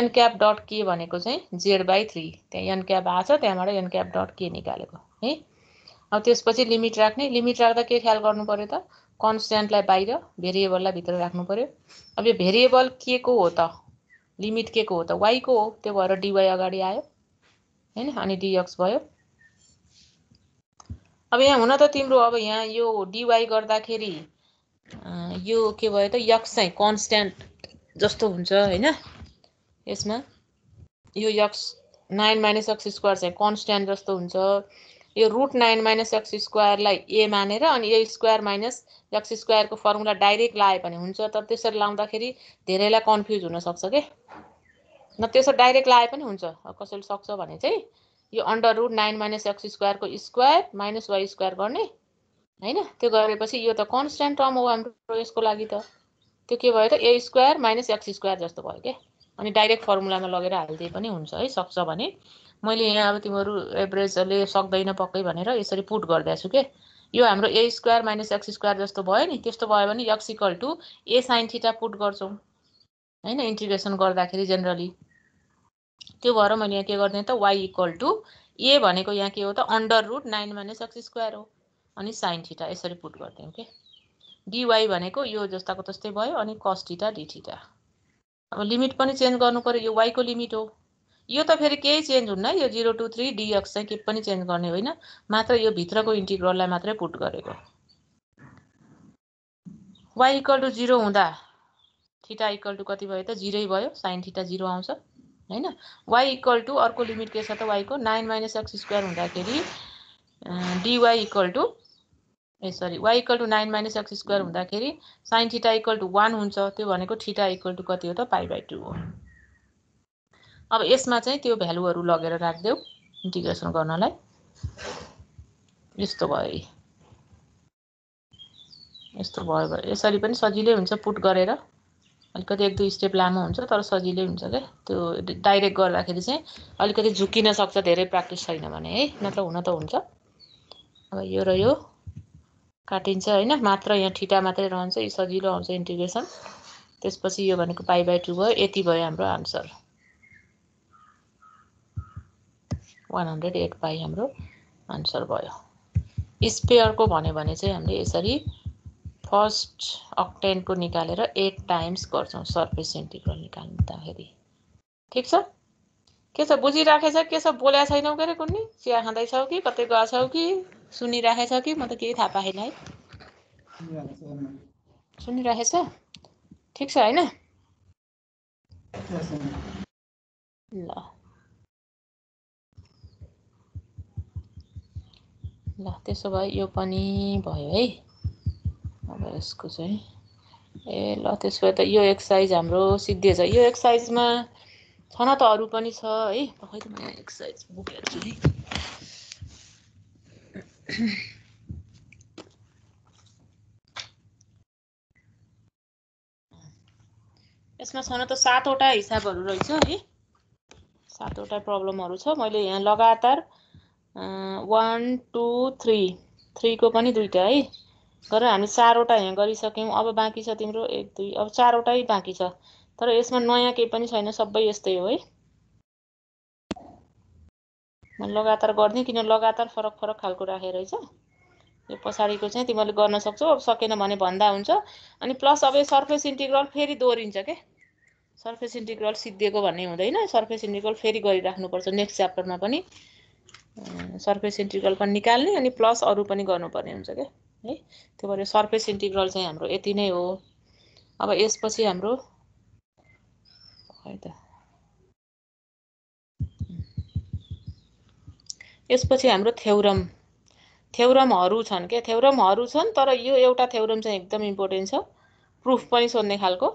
n cap dot के भनेको चाहिँ जेड बाई थ्री त्यहाँ एन क्याप आएको छ त्यहाँबाट एन क्याप डट के निकालेको है अब त्यसपछि लिमिट राख्ने लिमिट राख्दा के ख्याल गर्नु पऱ्यो त कन्सटेन्टलाई बाहिर भेरिएबललाई भित्र राख्नु पऱ्यो अब यो भेरिएबल के को हो त लिमिट के को हो त वाईको हो त्यो भएर डिवाई अगाडि आयो होइन अनि डिएक्स भयो अब यहाँ हुन त तिम्रो अब यहाँ यो डिवाई गर्दाखेरि यो के भयो त यक्स चाहिँ कन्सट्यान्ट जस्तो हुन्छ होइन यसमा यो x nine minus x square चाहिँ कन्सट्यान्ट जस्तो हुन्छ यो रुट नाइन माइनस एक्स स्क्वायरलाई ए मानेर अनि ए स्क्वायर माइनस एक्स स्क्वायरको फर्मुला डाइरेक्ट लायो भने हुन्छ तर त्यसरी लाउँदाखेरि धेरैलाई कन्फ्युज हुनसक्छ कि न त्यसो डाइरेक्ट लाए पनि हुन्छ कसैले सक्छ भने चाहिँ यो under root nine minus x स्क्वायरको स्क्वायर माइनस वाइ स्क्वायर गर्ने होइन त्यो गरेपछि यो त कन्सटेन्ट टर्म हो हाम्रो यसको लागि त त्यो के भयो त a square minus x square जस्तो भयो क्या अनि डाइरेक्ट फर्मुलामा लगेर हालिदिए पनि हुन्छ है सक्छ भने मैले यहाँ अब तिमीहरू एभरेजले सक्दैन पक्कै भनेर यसरी पुट गरिदिएको छु के यो हाम्रो a square minus x square जस्तो भयो नि त्यस्तो भयो भने x equal to a sine theta put गर्छौँ होइन इन्टिग्रेसन गर्दाखेरि जेनरली त्यो भएर मैले यहाँ के गरिदिएँ त वाइ इक्वल टु ए भनेको यहाँ के हो त under root nine minus x square हो अनि साइन थिटा यसरी पुट गरिदिउँ के डिवाई भनेको यो जस्ताको त्यस्तै भयो अनि कस्टिटा डिथिटा अब लिमिट पनि चेन्ज गर्नु पऱ्यो यो वाइको लिमिट हो यो त फेरि केही चेन्ज हुन्न यो जिरो टू थ्री डिएक्स चाहिँ के पनि चेन्ज गर्ने होइन मात्र यो भित्रको इन्टिग्रललाई मात्रै पुट गरेको वाइ इक्वल टु जिरो हुँदा ठिटा इक्वल टु कति भयो त जिरै भयो साइन ठिटा जिरो आउँछ होइन वाइ इक्वल टु अर्को लिमिट के छ त वाइको नाइन माइनस एक्स स्क्वायर हुँदाखेरि dy equal to a sorry y equal to nine minus x square हुँदाखेरि sine theta equal to one हुन्छ त्यो भनेको ठिटा इक्वल टु कति हो त पाइ बाई टू हो अब यसमा चाहिँ त्यो भ्यालुहरू लगेर राखिदेऊ इन्टिग्रेसन गर्नलाई यस्तो भयो यस्तो भयो भयो यसरी पनि सजिलै हुन्छ पुट गरेर अलिकति एक दुई स्टेप लामो हुन्छ तर सजिलै हुन्छ क्या त्यो डाइरेक्ट गर्दाखेरि चाहिँ अलिकति झुकिन सक्छ धेरै प्र्याक्टिस छैन भने है नत्र हुन त हुन्छ अब यो र यो काटिन्छ होइन मात्र यहाँ ठिटा मात्रै रहन्छ यो सजिलो आउँछ इन्टिग्रेसन त्यसपछि यो भनेको पाइ बाई टू भयो यति भयो हाम्रो answer one hundred eight by हाम्रो आन्सर भयो स्पेयरको भन्यो भने चाहिँ हामीले यसरी फर्स्ट अक्टेनको निकालेर एट टाइम्स गर्छौँ सर्फेस इन्टिग्रल निकाल्दाखेरि ठिक छ के छ बुझिराखेछ के छ बोल्या छैनौ के अरे कुन्नी चिया खाँदैछौ कि कतै छौ कि सुनिराखेछ कि म त केही थाहा पाएन है सुनिराखेछ ठिक छ होइन ल ल त्यसो भए यो पनि भयो है अब यसको चाहिँ ए ल त्यसो भए त यो एक्सर्साइज हाम्रो छ यो एक्सर्साइजमा छ न त अरू पनि छ है खै त म यहाँ एक्सर्साइज बुक हेर्छु है यसमा छ न त सातवटा हिसाबहरू रहेछ है सातवटा प्रब्लमहरू छ मैले यहाँ लगातार वान टू थ्री थ्रीको पनि दुईवटा है तर हामी चारवटा यहाँ गरिसक्यौँ अब बाँकी छ तिम्रो एक दुई अब चारवटै बाँकी छ तर यसमा नयाँ केही पनि छैन सबै यस्तै हो है लगातार गर्ने किन लगातार फरक फरक खालको राखेर रहेछ यो पछाडिको चाहिँ तिमीहरूले गर्न सक्छौ अब सकेन भने भन्दा हुन्छ अनि प्लस अब यो सर्फेस इन्टिग्रल फेरि दोहोरिन्छ के सर्फेस इन्टिग्रल सिद्धिएको भन्ने हुँदैन सर्फेस इन्टिग्रल फेरि गरिराख्नुपर्छ नेक्स्ट च्याप्टरमा पनि सर्फेस इन्टिग्रल पनि निकाल्ने अनि प्लस अरू पनि गर्नुपर्ने हुन्छ क्या है त्यो भएर सर्फेस इन्टिग्रल चाहिँ हाम्रो यति नै हो अब यसपछि हाम्रो है त यसपछि हाम्रो थ्यौरम थ्यौरमहरू छन् क्या थ्यौरमहरू छन् तर यो एउटा थ्यौरम चाहिँ एकदम इम्पोर्टेन्ट छ प्रुफ पनि सोध्ने खालको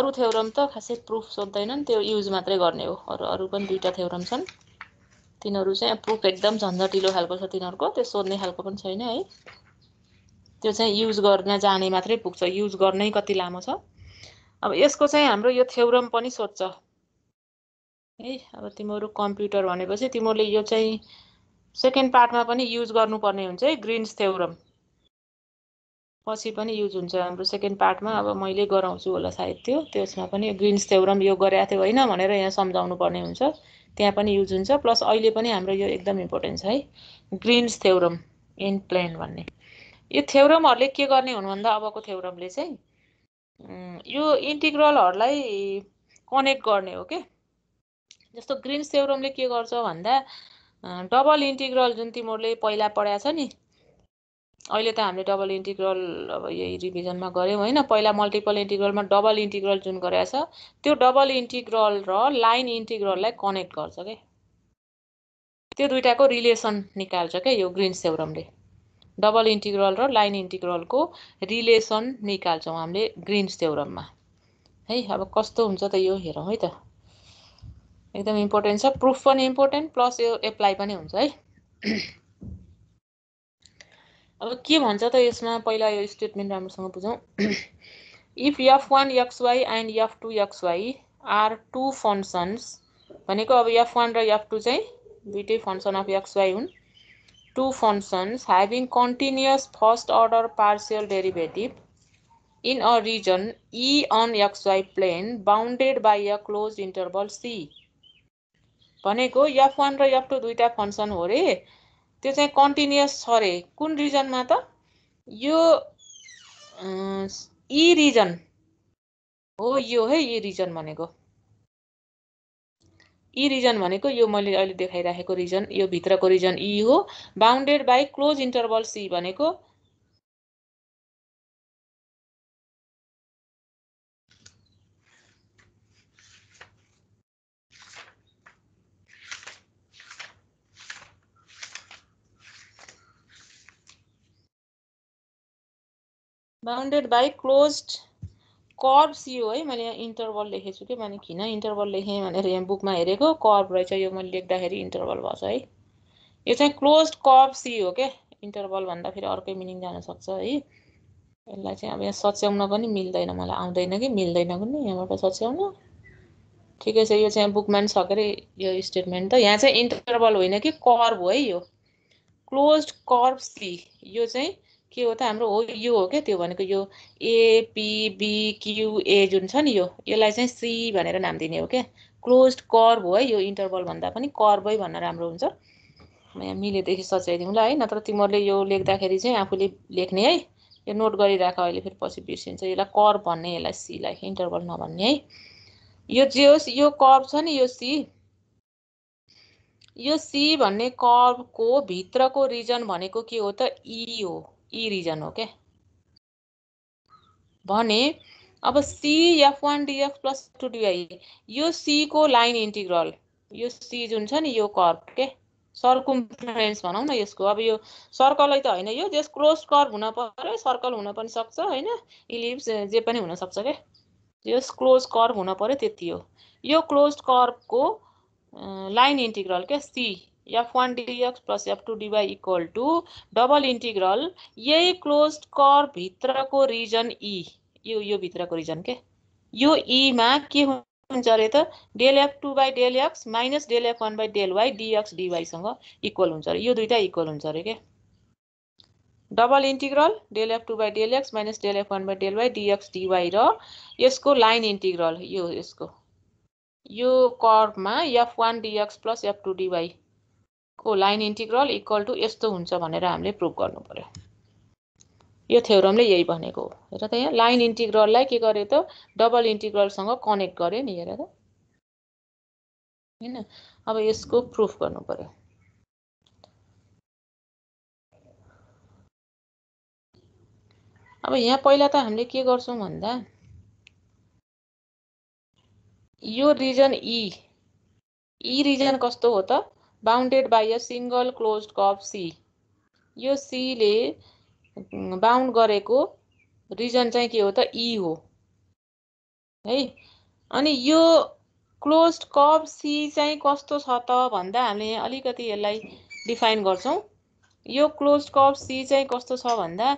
अरू थ्यौरम त खासै प्रुफ सोध्दैनन् त्यो युज मात्रै गर्ने हो अरू अरू पनि दुईवटा थ्यौरम छन् तिनीहरू चाहिँ प्रुफ एकदम झन्झटिलो खालको छ तिनीहरूको त्यो सोध्ने खालको पनि छैन है त्यो चाहिँ युज गर्न जाने मात्रै पुग्छ युज गर्नै कति लामो छ अब यसको चाहिँ हाम्रो यो थ्योरम पनि सोध्छ है अब तिमीहरू कम्प्युटर भनेपछि तिमीहरूले यो चाहिँ सेकेन्ड पार्टमा पनि युज गर्नुपर्ने हुन्छ है ग्रिन्स थ्योरम पछि पनि युज हुन्छ हाम्रो सेकेन्ड पार्टमा अब मैले गराउँछु होला सायद त्यो त्यसमा पनि ग्रिन्स थ्योरम यो गरेको थियो होइन भनेर यहाँ सम्झाउनु पर्ने हुन्छ त्यहाँ पनि युज हुन्छ प्लस अहिले पनि हाम्रो यो एकदम इम्पोर्टेन्ट छ है ग्रिन्स थ्योरम इन प्लेन भन्ने यो थ्योरमहरूले के गर्ने हुनुभन्दा अबको थ्योरमले चाहिँ यो इन्टिग्रलहरूलाई कनेक्ट गर्ने हो कि जस्तो ग्रिन्स थ्योरमले के गर्छ भन्दा डबल इन्टिग्रल जुन तिमीहरूले पहिला पढाएको छ नि अहिले त हामीले डबल इन्टिग्रल अब यही रिभिजनमा गऱ्यौँ होइन पहिला मल्टिपल इन्टिग्रलमा डबल इन्टिग्रल जुन गरेको छ त्यो डबल इन्टिग्रल र लाइन इन्टिग्रललाई कनेक्ट गर्छ क्या त्यो दुइटाको रिलेसन निकाल्छ क्या यो ग्रिन सेउरमले डबल इन्टिग्रल र लाइन इन्टिग्रलको रिलेसन निकाल्छौँ हामीले ग्रिन सेउरममा है अब कस्तो हुन्छ त यो हेरौँ है त एकदम इम्पोर्टेन्ट छ प्रुफ पनि इम्पोर्टेन्ट प्लस यो एप्लाई पनि हुन्छ है अब के भन्छ त यसमा पहिला यो स्टेटमेन्ट राम्रोसँग बुझौँ if f one x y and f two x y are two functions भनेको अब एफ वान र एफ टू चाहिँ दुइटै फङ्सन अफ एक्सवाई हुन् two functions having continuous first order partial derivative in a region E on XY plane bounded by a close interval C भनेको f one र f two दुईवटा function हो रे त्यो चाहिँ कन्टिन्युस छ अरे कुन रिजनमा त यो ई रिजन हो यो है यी रिजन भनेको ई रिजन भनेको यो मैले अहिले देखाइराखेको रिजन यो भित्रको रिजन ई हो bounded by close interval C भनेको बााउन्डेड बाई क्लोज सी हो है मैले यहाँ इन्टरभल लेखेको छु कि मैले किन इन्टरभल लेखेँ भनेर यहाँ बुकमा हेरेको कर्भ रहेछ यो मैले लेख्दाखेरि इन्टरभल भएछ है यो चाहिँ क्लोज्ड कर्भ सी हो क्या इन्टरभल भन्दाखेरि अर्कै मिनिङ जानुसक्छ है यसलाई चाहिँ अब यहाँ सच्याउन पनि मिल्दैन मलाई आउँदैन कि मिल्दैन पनि यहाँबाट सच्याउन ठिकै छ यो चाहिँ बुकमा पनि सकेर यो स्टेटमेन्ट त यहाँ चाहिँ इन्टरभल होइन कि कर्भ हो है यो क्लोज्ड कर्भ सी यो चाहिँ के हो त हाम्रो हो यो हो क्या त्यो भनेको यो एपिबिक्युए जुन छ नि यो यसलाई चाहिँ सी भनेर नाम दिने हो क्या क्लोज कर्भ हो है यो इन्टरभल भन्दा पनि कर्भै भन्न राम्रो हुन्छ म यहाँ मिलेदेखि ल है नत्र तिमीहरूले यो लेख्दाखेरि चाहिँ आफूले लेख्ने है यो नोट गरिराख अहिले फेरि पछि बिर्सिन्छ यसलाई कर्भ भन्ने यसलाई सीलाई इन्टरभल नभन्ने है यो जे होस् यो कर्भ छ नि यो सी यो सी भन्ने कर्भको भित्रको रिजन भनेको के हो त इ e हो ई e रिजन हो क्या भने अब C f one df plus two dy यो सीको लाइन इन्टिग्रल यो सी जुन छ नि यो कर्भ के सर्कुम्फ्लुएन्स भनौँ न यसको अब यो सर्कलै त होइन यो जस क्रोस कर्भ हुन पऱ्यो सर्कल हुन पनि सक्छ होइन इलिप्स जे पनि हुनसक्छ क्या जस क्लोज कर्भ हुन पऱ्यो त्यति हो यो क्लोज कर्भको लाइन इन्टिग्रल क्या C f one dx plus f two dy equal to double integral यही क्लोज कर भित्रको रिजन ई e. यो यो भित्रको रिजन के यो ईमा e के हुन्छ अरे त del f two by del x minus del f one by del y dx डिवाईसँग इक्वल हुन्छ अरे यो दुइटा इक्वल हुन्छ अरे के double integral del f two by del x minus del f one by del y dx dy र यसको लाइन इन्टिग्रल यो यसको यो कर्भमा f one dx plus f two dy को लाइन इन्टिग्रल इक्वल टु यस्तो हुन्छ भनेर हामीले प्रुभ गर्नु पऱ्यो यो थ्योरमले यही भनेको हो हेर त यहाँ लाइन इन्टिग्रललाई के गर्यो त डबल इन्टिग्रलसँग कनेक्ट गर्यो नि हेर त होइन अब यसको प्रुफ गर्नु पऱ्यो अब यहाँ पहिला त हामीले के गर्छौँ भन्दा यो region E e, E e region कस्तो हो त bounded by a single close curve C यो सीले बााउन्ड गरेको रिजन चाहिँ के हो त इ e हो है अनि यो क्लोज कप सी चाहिँ कस्तो छ त भन्दा हामीले अलिकति यसलाई डिफाइन गर्छौँ यो क्लोज कप सी चाहिँ कस्तो छ भन्दा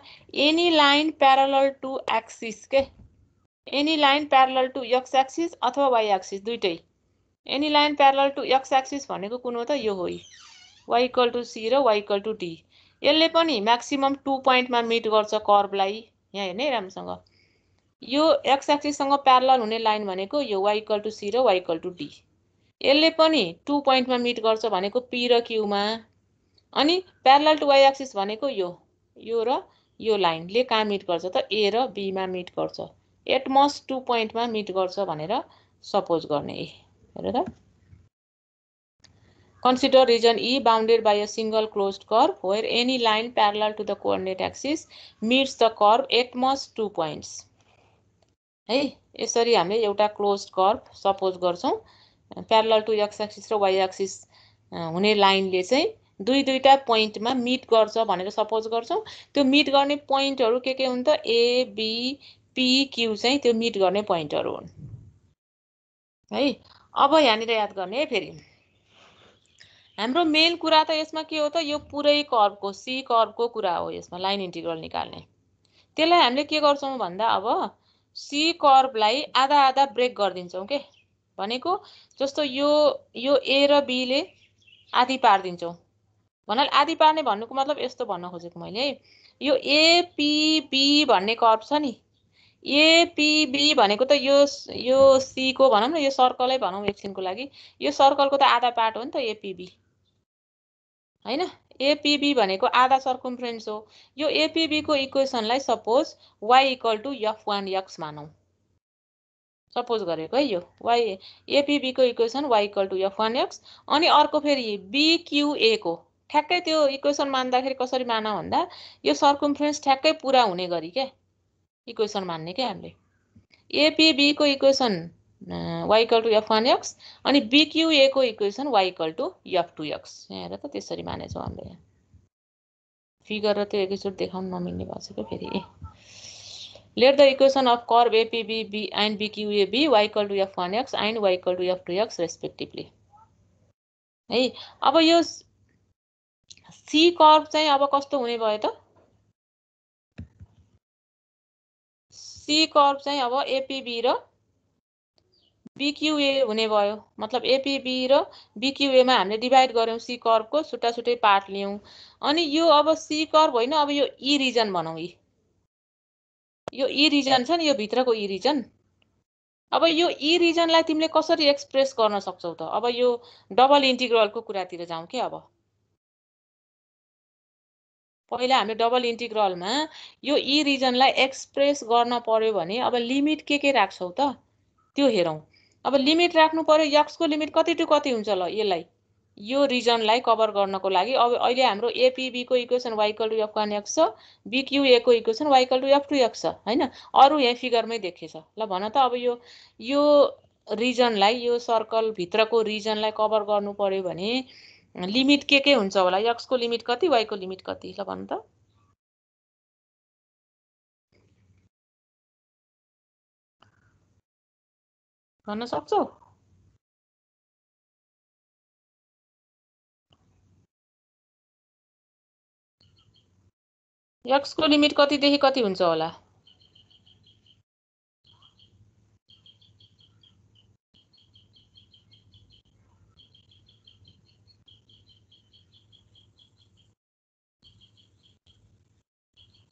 any line parallel to axis के any line parallel to x axis अथवा वाइ एक्सिस दुइटै any line parallel to x axis भनेको कुन हो त यो हो वाइकल टु सी र वाइकल टु डी यसले पनि म्याक्सिमम् टु पोइन्टमा मिट गर्छ कर्भलाई यहाँ हेर्ने राम्रोसँग यो एक्स एक्सिससँग प्यारल हुने लाइन भनेको यो वाइकल टु सी र वाइकल टु डी यसले पनि टु पोइन्टमा मिट गर्छ भनेको पी र क्युमा अनि प्यारल टु वाइ एक्सिस भनेको यो यो र यो लाइनले कहाँ मिट गर्छ त ए र बीमा मिट गर्छ एटमोस्ट टु पोइन्टमा मिट गर्छ भनेर सपोज गर्ने ए हेर त consider region E bounded by a single closed curve where any line parallel to the coordinate axis meets the curve at most two है यसरी हामीले एउटा क्लोज कर्भ सपोज गर्छौँ प्यारल टु एक्स एक्सिस र वाइ एक्सिस हुने लाइनले चाहिँ दुई दुईवटा पोइन्टमा मिट गर्छ भनेर सपोज गर्छौँ त्यो मिट गर्ने पोइन्टहरू के के हुन् त एबिपिक्यु चाहिँ त्यो मिट गर्ने पोइन्टहरू हुन् है अब यहाँनिर याद गर्ने है फेरि हाम्रो मेन कुरा त यसमा के हो त यो पुरै कर्वको सी कर्वको कुरा हो यसमा लाइन इन्टिग्रल निकाल्ने त्यसलाई हामीले के गर्छौँ भन्दा अब सी कर्वलाई आधा आधा ब्रेक गरिदिन्छौँ के भनेको जस्तो यो यो ए र बीले आधी पारिदिन्छौँ भन्नाले आधी पार्ने भन्नुको मतलब यस्तो भन्न खोजेको मैले है यो एपिबी भन्ने कर्व छ नि एपिबी भनेको त यो यो सीको भनौँ न यो सर्कलै भनौँ एकछिनको लागि यो सर्कलको त आधा पार्ट हो नि त एपिबी होइन एपिबी भनेको आधा सर्कुम्फ्रेन्स हो यो एपिबीको इक्वेसनलाई suppose y equal to f one x मानौँ सपोज गरेको है यो वाइ एपिबीको equation y equal to f one x अनि अर्को फेरि बिक्युएको ठ्याक्कै त्यो इक्वेसन मान्दाखेरि कसरी मानौँ भन्दा यो सर्कुम्फ्रेन्स ठ्याक्कै पुरा हुने गरी क्या इक्वेसन मान्ने क्या हामीले एपिबीको equation y equal to f one x अनि बिक्युएको equation y equal to f two x यहाँ हेर त त्यसरी मानेछौँ हामीले यहाँ फिगर र त्यो एकैचोटि देखाउनु नमिल्ने भएको छ क्या फेरि ए let the equation of curve APB B and B y equal to f one x and y equal to f two x respectively है अब यो सी कर्भ चाहिँ अब कस्तो हुने भयो त सी कर्व चाहिँ अब एपिबी र बिक्युए हुने भयो मतलब एपिबी र बिक्युएमा हामीले डिभाइड गऱ्यौँ सी कर्वको छुट्टा छुट्टै पार्ट लियौँ अनि यो अब सी कर्व होइन अब यो ई e रिजन भनौँ यी यो ई e रिजन छ नि यो भित्रको ई e रिजन अब यो ई रिजनलाई तिमीले कसरी एक्सप्रेस गर्न सक्छौ त अब यो डबल इन्टिग्रलको कुरातिर जाउँ कि अब पहिला हामीले डबल इन्टिग्रलमा यो ई रिजनलाई एक्सप्रेस गर्न पर्यो भने अब लिमिट के के राख्छौँ त त्यो हेरौँ अब लिमिट राख्नु पऱ्यो यक्सको लिमिट कति टु कति हुन्छ ल यसलाई यो रिजनलाई कभर गर्नको लागि अब अहिले हाम्रो एपिबीको equation y equal to f one x छ बिक्युएको equation y equal to f two x छ होइन अरू यहाँ फिगरमै देखेछ ल भन त अब यो यो रिजनलाई यो सर्कलभित्रको रिजनलाई कभर गर्नु पऱ्यो भने लिमिट के के हुन्छ होला यक्सको लिमिट कति वाइको लिमिट कति ल भन्नु त भन्न सक्छौ यक्सको लिमिट कतिदेखि कति हुन्छ होला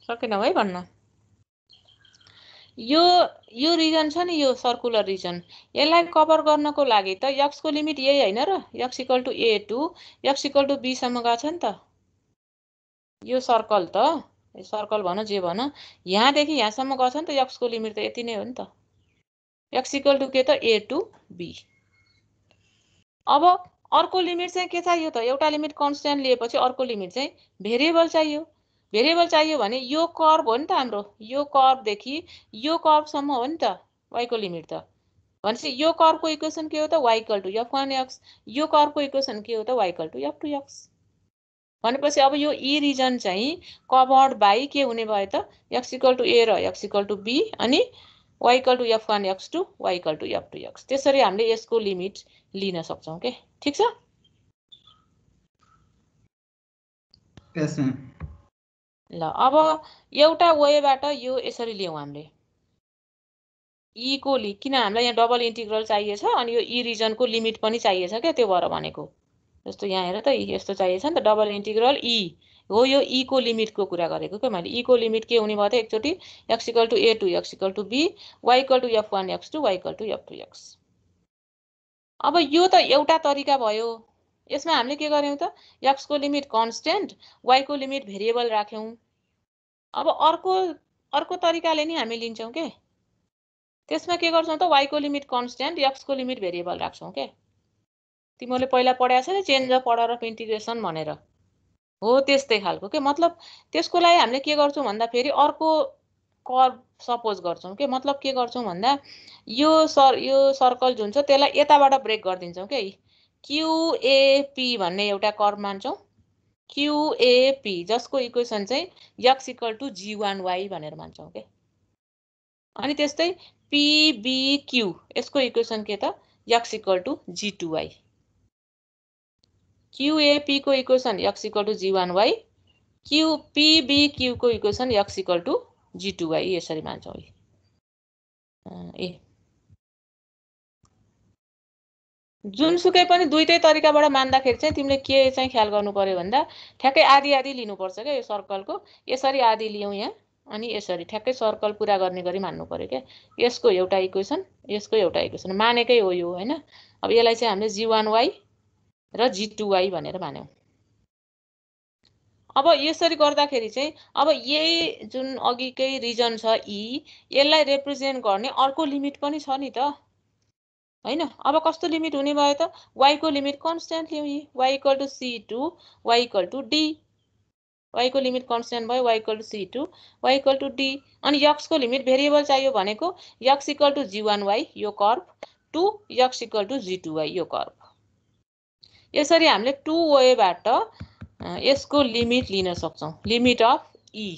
सकेन है भन्न यो यो रिजन छ नि यो सर्कुलर रिजन यसलाई कभर गर्नको लागि त यक्सको लिमिट यही होइन र x equal to a to x equal to बीसम्म गएको छ नि त यो सर्कल त सर्कल भन जे भन यहाँदेखि यहाँसम्म गएको छ नि त यक्सको लिमिट त यति नै हो नि त इक्वल टु के त ए टु बी अब अर्को लिमिट चाहिँ के चाहियो त एउटा लिमिट कन्सटेन्ट लिएपछि अर्को लिमिट चाहिँ भेरिएबल चाहियो भेरिएबल चाहियो भने यो कर्भ हो नि त हाम्रो यो कर्भदेखि यो कर्भसम्म हो नि त वाइको लिमिट त भनेपछि यो कर्भको इक्वेसन के हो त y equal to f one x यो कर्भको इक्वेसन के हो त y equal to f two x भनेपछि अब यो ई e रिजन चाहिँ कभर्ड बाई के हुने भयो त यक्सिकल टु ए र यक्सिकल टु बी अनि y equal to f one x two y equal to f two x त्यसरी हामीले यसको लिमिट लिन सक्छौँ के ठिक छ ल अब एउटा वेबाट यो यसरी ल्याउँ हामीले इको e लि किन हामीलाई यहाँ डबल इन्टिग्रल चाहिएछ अनि यो इ रिजनको लिमिट पनि चाहिएछ क्या त्यो भएर भनेको जस्तो यहाँ हेर त e यस्तो चाहिएछ नि त डबल इन्टिग्रल इ हो यो इको e लिमिटको कुरा गरेको क्या मैले इको लिमिट के हुने भयो त एकचोटि x equal to a to x equal to b y equal to f one x two y equal to f two x अब यो त एउटा तरिका भयो यसमा हामीले के गर्यौँ त यक्सको लिमिट कन्सटेन्ट वाइको लिमिट भेरिएबल राख्यौँ अब अर्को अर्को तरिकाले नि हामी लिन्छौँ के त्यसमा के गर्छौँ त वाइको लिमिट कन्सटेन्ट यक्सको लिमिट भेरिएबल राख्छौँ के तिमीहरूले पहिला पढाएको छ नि change of order of integration भनेर हो त्यस्तै खालको के मतलब त्यसको लागि हामीले के गर्छौँ भन्दा फेरि अर्को कर्भ सपोज गर्छौँ के मतलब के गर्छौँ भन्दा यो सर यो सर्कल जुन छ त्यसलाई यताबाट ब्रेक गरिदिन्छौँ के क्युएपी भन्ने एउटा कर्म मान्छौँ क्युएपी जसको इक्वेसन चाहिँ x equal to g one y भनेर मान्छौँ के अनि त्यस्तै पिबिक्यु यसको इक्वेसन के त x equal to g two y क्युएपीको equation x equal to g one y Q पिबिक्युको equation x equal to g two y यसरी मान्छौँ ए जुनसुकै पनि दुइटै तरिकाबाट मान्दाखेरि चाहिँ तिमीले के चाहिँ ख्याल गर्नु पऱ्यो भन्दा ठ्याक्कै आधी आधी लिनुपर्छ क्या यो सर्कलको यसरी आधी लियौँ यहाँ अनि यसरी ठ्याक्कै सर्कल पुरा गर्ने गरी मान्नु पऱ्यो क्या यसको एउटा इक्वेसन यसको एउटा इक्वेसन मानेकै हो यो होइन अब यसलाई चाहिँ हामीले जी वान वाई र जी टू वाई भनेर मान्यौँ अब यसरी गर्दाखेरि चाहिँ अब यही जुन अघिकै रिजन छ यी e, यसलाई रिप्रेजेन्ट गर्ने अर्को लिमिट पनि छ नि त होइन अब कस्तो लिमिट हुने भयो त वाइको लिमिट कन्सट्यान्ट ल्याउने y equal to C two y equal to D वाइको लिमिट कन्सट्यान्ट भयो y equal to C two y equal to D अनि यक्सको लिमिट भेरिएबल चाहियो भनेको x equal to g one y यो curve two x equal to g two y यो curve यसरी हामीले टु वेबाट यसको लिमिट लिन सक्छौँ लिमिट अफ ई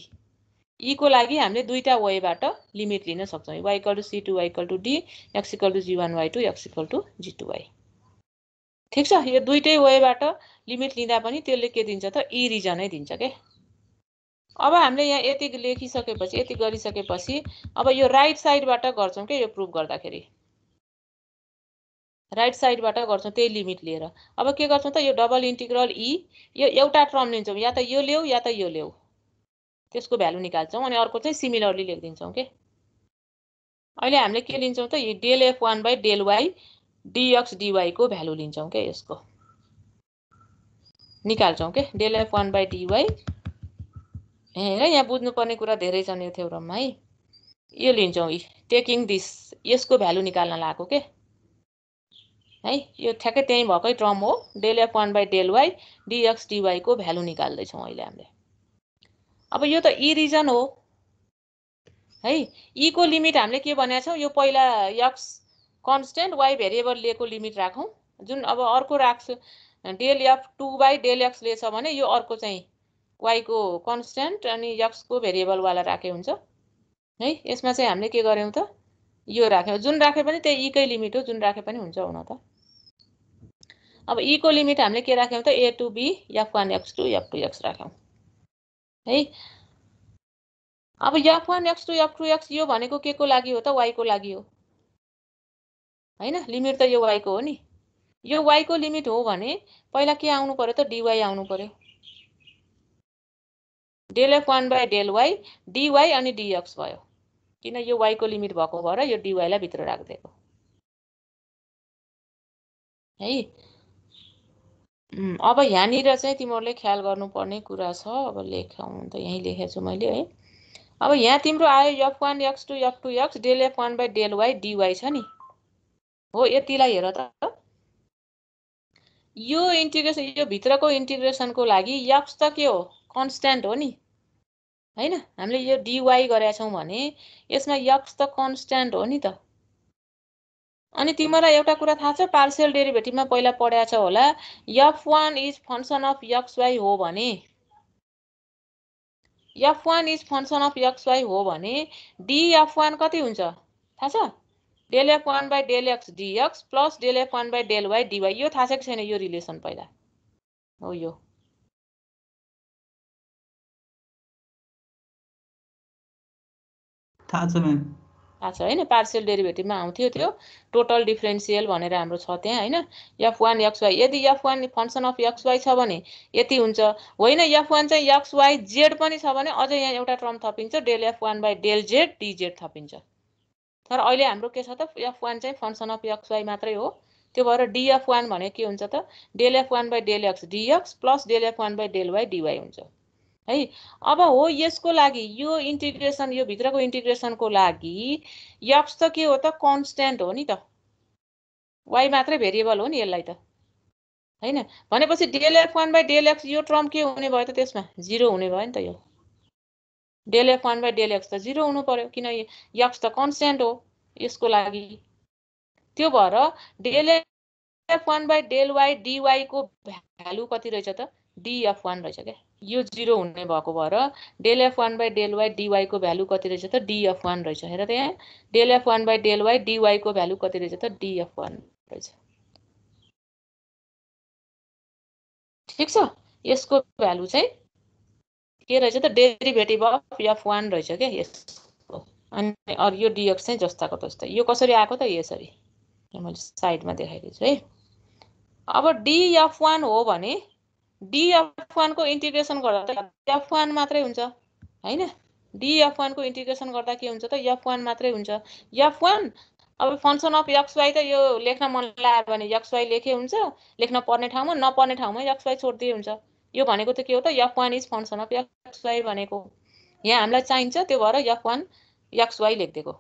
E को लागि हामीले दुईवटा वेबाट लिमिट लिन सक्छौँ y equal to C two y equal to D x equal to g one y two x equal to g two y ठिक छ यो दुइटै वेबाट लिमिट लिँदा पनि त्यसले के दिन्छ त यी e रिजनै दिन्छ के अब हामीले यहाँ यति लेखिसकेपछि यति गरिसकेपछि अब यो राइट साइडबाट गर्छौँ के यो प्रुभ गर्दाखेरि राइट साइडबाट गर्छौँ त्यही लिमिट लिएर अब के गर्छौँ त यो डबल इन्टिग्रल ई यो एउटा टर्म लिन्छौँ या त यो ल्याऊ या त यो ल्याऊ त्यसको भ्यालु निकाल्छौँ अनि अर्को चाहिँ सिमिलरली लेखिदिन्छौँ कि अहिले हामीले के लिन्छौँ त यो del f one by del y dx डिवाईको भ्यालु लिन्छौँ क्या यसको निकाल्छौँ के del f one by dy हेर यहाँ बुझ्नुपर्ने कुरा धेरै छन् यो थ्योरममा है यो लिन्छौँ टेकिङ दिस यसको भ्यालु निकाल्न लगाएको के है यो ठ्याक्कै त्यहीँ भएकै ट्रम हो del f one by del y dx डिवाईको भ्यालु निकाल्दैछौँ अहिले हामीले अब यो त ई e रिजन हो है इको e लिमिट हामीले के भनेका छौँ यो पहिला यक्स कन्सटेन्ट वाइ भेरिएबल लिएको लिमिट राखौँ जुन अब अर्को राख्छु del f two by del x लिएछ भने यो अर्को चाहिँ वाइको कन्सटेन्ट अनि यक्सको भेरिएबलवाला राखे हुन्छ है यसमा चाहिँ हामीले के गऱ्यौँ त यो राख्यौँ जुन राखे पनि त्यही इकै e लिमिट हो जुन राखे पनि हुन्छ हुन त अब इको लिमिट हामीले के राख्यौँ त a to b f one x two f two x राख्यौँ है अब f one x two f two x यो भनेको के को लागि हो त वाइको लागि हो होइन लिमिट त यो वाइको हो नि यो वाइको लिमिट हो भने पहिला के आउनु पऱ्यो त डिवाई आउनु पऱ्यो del f one by del y dy अनि डिएक्स भयो किन यो वाइको लिमिट भएको भएर यो डिवाईलाई भित्र राखिदिएको है अब यहाँनिर चाहिँ तिमीहरूले ख्याल गर्नुपर्ने कुरा छ अब लेखौँ त यहीँ लेखेको छु मैले है अब यहाँ तिम्रो आयो f one x two f two x del f one by del y dy छ नि हो यतिलाई हेर त यो इन्टिग्रेसन यो भित्रको इन्टिग्रेसनको लागि यक्स त के हो कन्सट्यान्ट हो नि होइन हामीले यो डिवाई गरेका छौँ भने यसमा यक्स त कन्सट्यान्ट हो नि त अनि तिमीलाई एउटा कुरा थाहा छ पार्सियल डेरिभेटिभमा पहिला पढाएको छ होला f one is function of x y हो भने f one is function of x y हो भने डिएफ वान कति हुन्छ थाहा छ del f one by del x d x plus del f one by del y d y यो थाहा छ कि छैन यो रिलेसन पहिला हो यो थाहा छ म्याम थाहा छ होइन पार्सियल डेरिभेटिभमा आउँथ्यो त्यो टोटल डिफ्रेन्सियल भनेर हाम्रो छ त्यहाँ होइन एफ वान एक्स वाई यदि f one function of x y छ भने यति हुन्छ होइन एफ वान चाहिँ एक्स वाई जेड पनि छ भने अझ यहाँ एउटा टर्म थपिन्छ del f one by del z d z थपिन्छ तर अहिले हाम्रो के छ त एफ वान चाहिँ फङ्सन अफ एक्स वाई मात्रै हो त्यो भएर डिएफ वान भने के हुन्छ त del f one by del x d x plus del f one by del y d y हुन्छ है अब हो यसको लागि यो इन्टिग्रेसन यो भित्रको इन्टिग्रेसनको लागि यक्स त के हो त कन्सटेन्ट हो नि त वाइ मात्रै भेरिएबल हो नि यसलाई त होइन भनेपछि del f one by del x यो ट्रम के हुने भयो त त्यसमा जिरो हुने भयो नि त यो del f one by del x त जिरो हुनु पऱ्यो किन यक्स त कन्सट्यान्ट हो यसको लागि त्यो भएर del f one by del y डिवाईको भ्यालु कति रहेछ त डी एफ वान रहेछ क्या यो जिरो हुने भएको भएर del f one by del y डिवाईको भ्यालु कति रहेछ त डिएफ वान रहेछ हेर त यहाँ del f one by del y डिवाईको भ्यालु कति रहेछ त डिएफ वान रहेछ ठिक छ यसको भ्यालु चाहिँ के रहेछ त डेरिभेटिभ अफ एफ वान रहेछ क्या यसको अनि अरू यो डिएक्स चाहिँ जस्ताको तस्तै यो कसरी आएको त यसरी मैले साइडमा देखाइदिन्छु है अब डिएफ वान हो भने डिएफ वानको इन्टिग्रेसन गर्दा त एफ वान मात्रै हुन्छ होइन डिएफ वानको इन्टिग्रेसन गर्दा के हुन्छ त एफ वान मात्रै हुन्छ एफ वान अब फङ्सन अफ एक्सवाई त यो लेख्न मन लाग्यो भने एक्सवाई लेखे हुन्छ लेख्न पर्ने ठाउँमा नपर्ने ठाउँमा एक्सवाई छोडिदिए हुन्छ यो भनेको त के हो त f one is function of x y भनेको यहाँ हामीलाई चाहिन्छ त्यो भएर एफ वान एक्सवाई लेखिदिएको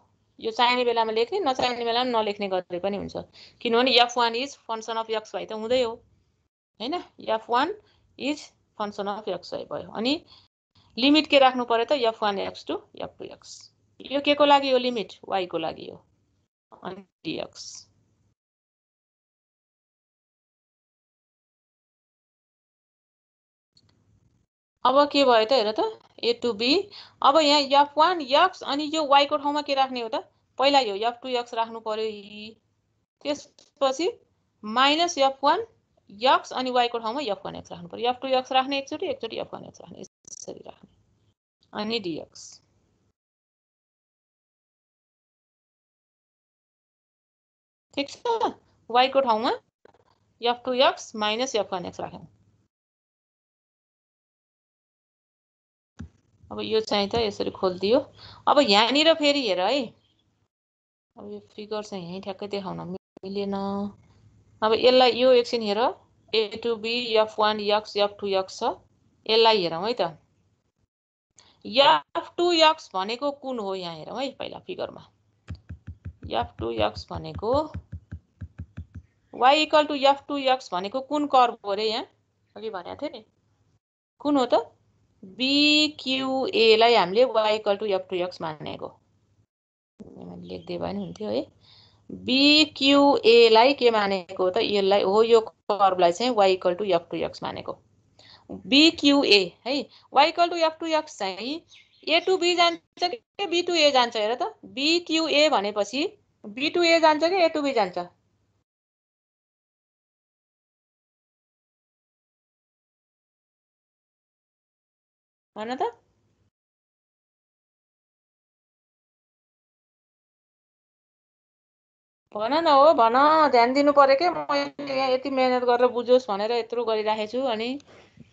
यो चाहिने बेलामा लेख्ने नचाहिने बेलामा नलेख्ने गरे पनि हुन्छ किनभने f one is function of x y त हुँदै हो होइन f one is function of x y भयो अनि लिमिट के राख्नु पऱ्यो त f one x two f two x यो के को लागि हो लिमिट वाइको लागि हो अनि डिएक्स अब के भयो त हेर त ए टु बी अब यहाँ एफ वान यक्स अनि यो वाइको ठाउँमा के राख्ने हो त पहिला यो एफ टु एक्स राख्नु पऱ्यो त्यसपछि माइनस एफ वान यक्स अनि वाइको ठाउँमा यफ वान एक्स राख्नु पऱ्यो यफ टू यक्स राख्ने एकचोटि एकचोटि यफ वान एक्स राख्ने यसरी राख्ने अनि डिएक्स ठिक छ वाइको ठाउँमा f two x minus f one x राख्यौँ अब यो चाहिँ त यसरी खोलिदियो अब यहाँनिर फेरि हेर है अब यो फिगर चाहिँ यहीँ ठ्याक्कै देखाउन मिलेन अब यसलाई यो एकछिन हेर a to b f one x f two x छ यसलाई हेरौँ है त एफ टु यक्स भनेको कुन हो यहाँ हेरौँ है पहिला फिगरमा एफ टु यक्स भनेको y equal to f two x भनेको कुन कर्व हो अरे यहाँ अघि भनेको थिएँ नि कुन हो त बिक्युएलाई हामीले y equal to f two x मानेको भए पनि हुन्थ्यो है बिक्युएलाई के मानेको त यसलाई हो यो कर्बलाई चाहिँ y equal to f two x मानेको बिक्युए है y equal to f two x चाहिँ ए टु बी जान्छ कि बी टु ए जान्छ हेर त बिक्युए भनेपछि बी टु ए जान्छ कि ए टु बी जान्छ भन त भन न हो भन ध्यान दिनु पऱ्यो क्या म यहाँ यति मेहनत गरेर बुझोस् भनेर यत्रो गरिराखेको छु अनि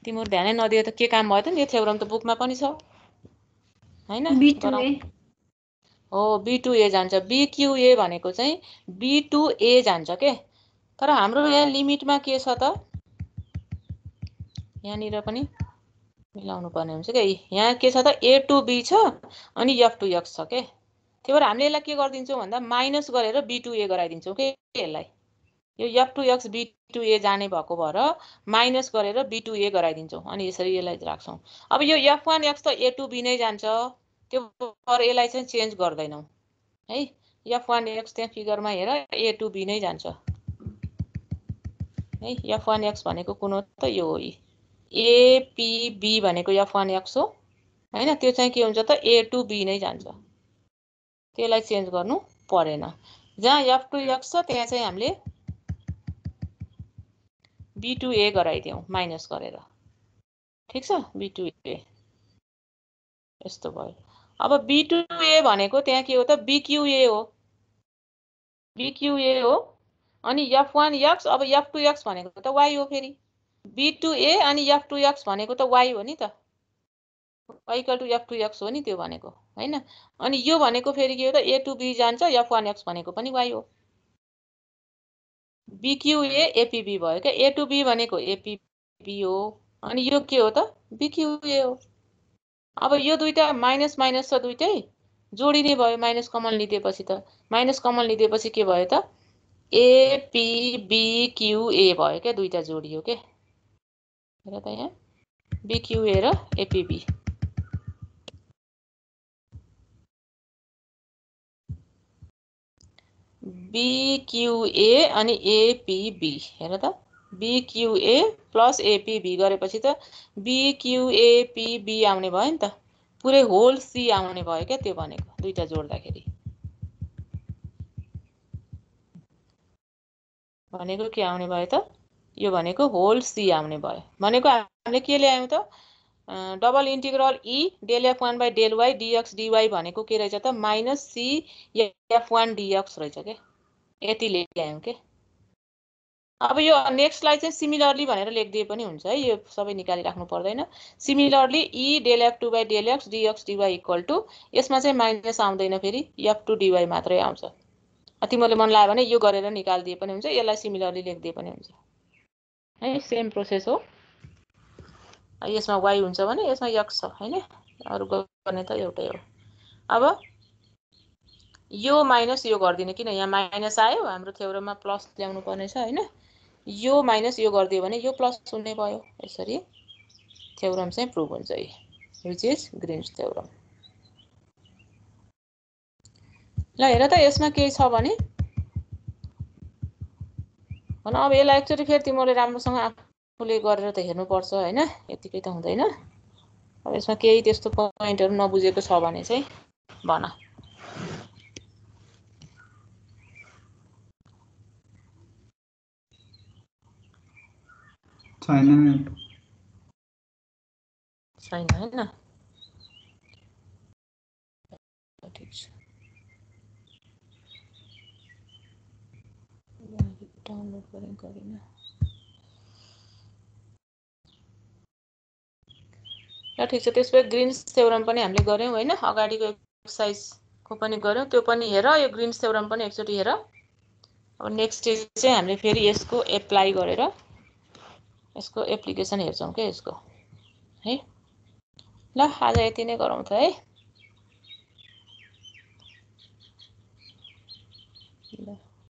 तिम्रो ध्यानै नदियो त के काम भयो त नि थ्योरम त बुकमा पनि छ होइन हो बी टु ए जान्छ बिक्युए भनेको चाहिँ बी टु ए जान्छ के तर हाम्रो यहाँ लिमिटमा के छ त यहाँनिर पनि मिलाउनु पर्ने हुन्छ क्या यहाँ के छ त ए टु बी छ अनि यफ टु एक्स छ के त्यही भएर हामीले यसलाई के गरिदिन्छौँ भन्दा माइनस गरेर बी टु ए गराइदिन्छौँ के यसलाई यो f two x b to a जाने भएको भएर माइनस गरेर बी टु ए गराइदिन्छौँ अनि यसरी यसलाई राख्छौँ अब यो एफ वान एक्स त ए टु बी नै जान्छ त्यो भएर यसलाई चाहिँ चेन्ज गर्दैनौँ है एफ वान एक्स त्यहाँ फिगरमा हेर ए टु बी नै जान्छ है एफ वान एक्स भनेको कुन हो त यो हो एपिबी भनेको एफ वान एक्स हो होइन त्यो चाहिँ के हुन्छ त ए टु बी नै जान्छ त्यसलाई चेन्ज गर्नु परेन जहाँ एफ टु एक्स छ त्यहाँ चाहिँ हामीले बी टु ए गराइदिउँ माइनस गरेर ठिक छ बी टु ए यस्तो भयो अब बी टु ए भनेको त्यहाँ के हो त बिक्युए हो बिक्युए हो अनि एफ वान यक्स अब एफ टु एक्स भनेको त वाइ हो फेरि बी टु ए अनि एफ टु एक्स भनेको त वाइ हो नि त y equal to f two x हो नि त्यो भनेको होइन अनि यो भनेको फेरि के हो त ए टु बी जान्छ एफ वान एक्स भनेको पनि वाइ हो बिक्युए एपिबी भयो क्या ए टु बी भनेको एपिबी हो अनि यो के हो त बिक्युए हो अब यो दुइटा माइनस माइनस छ दुइटै जोडिने भयो माइनस कमन लिदिएपछि त माइनस कमन लिदिएपछि के भयो त एपिबिक्युए भयो क्या दुइटा जोडियो के हेर त यहाँ बिक्युए र एपिबी बिक्युए अनि एपिबी हेर त बिक्युए प्लस एपिबी गरेपछि त बिक्युएपिबी आउने भयो नि त पुरै होल सी आउने भयो क्या त्यो भनेको दुइटा जोड्दाखेरि भनेको के आउने भयो त यो भनेको होल सी आउने भयो भनेको हामीले के ल्यायौँ त double integral e e, del f one by del y dx d y भनेको के रहेछ त minus c f one d x रहेछ के यति ल्यायौँ के अब यो नेक्स्टलाई चाहिँ सिमिलरली भनेर लेखिदिए पनि हुन्छ है यो सबै निकालिराख्नु पर्दैन similarly e e del f two by del x d x d y equal to यसमा चाहिँ माइनस आउँदैन फेरि एफ टू डिवाई मात्रै आउँछ तिमीहरूले मन लाग्यो भने यो गरेर निकालिदिए पनि हुन्छ यसलाई सिमिलरली लेखिदिए पनि हुन्छ है सेम प्रोसेस हो यसमा वाइ हुन्छ भने यसमा यक्स छ होइन अरू गर्ने त एउटै हो अब यो माइनस यो गरिदिने किन यहाँ माइनस आयो हाम्रो थ्योरोमा प्लस ल्याउनु पर्ने छ होइन यो माइनस यो गरिदियो भने यो प्लस हुने भयो यसरी थ्योरम चाहिँ प्रुभ हुन्छ यी विच इज ग्रिन्स थ्योरम ल हेर त यसमा केही छ भने अब यसलाई एकचोटि फेरि तिमीले राम्रोसँग आफूले गरेर त हेर्नुपर्छ होइन यतिकै त हुँदैन अब यसमा केही त्यस्तो पोइन्टहरू नबुझेको छ भने चाहिँ भन छैन होइन ठिक छ डाउनलोड गरेँ ल ठिक छ त्यसपछि ग्रिन सेउरम पनि हामीले गऱ्यौँ होइन अगाडिको एक्सर्साइजको पनि गऱ्यौँ त्यो पनि हेर यो ग्रिन सेउरम पनि एकचोटि हेर अब नेक्स्ट डे चाहिँ हामीले फेरि यसको एप्लाई गरेर यसको एप्लिकेसन हेर्छौँ क्या यसको है ल आज यति नै गरौँ त है ल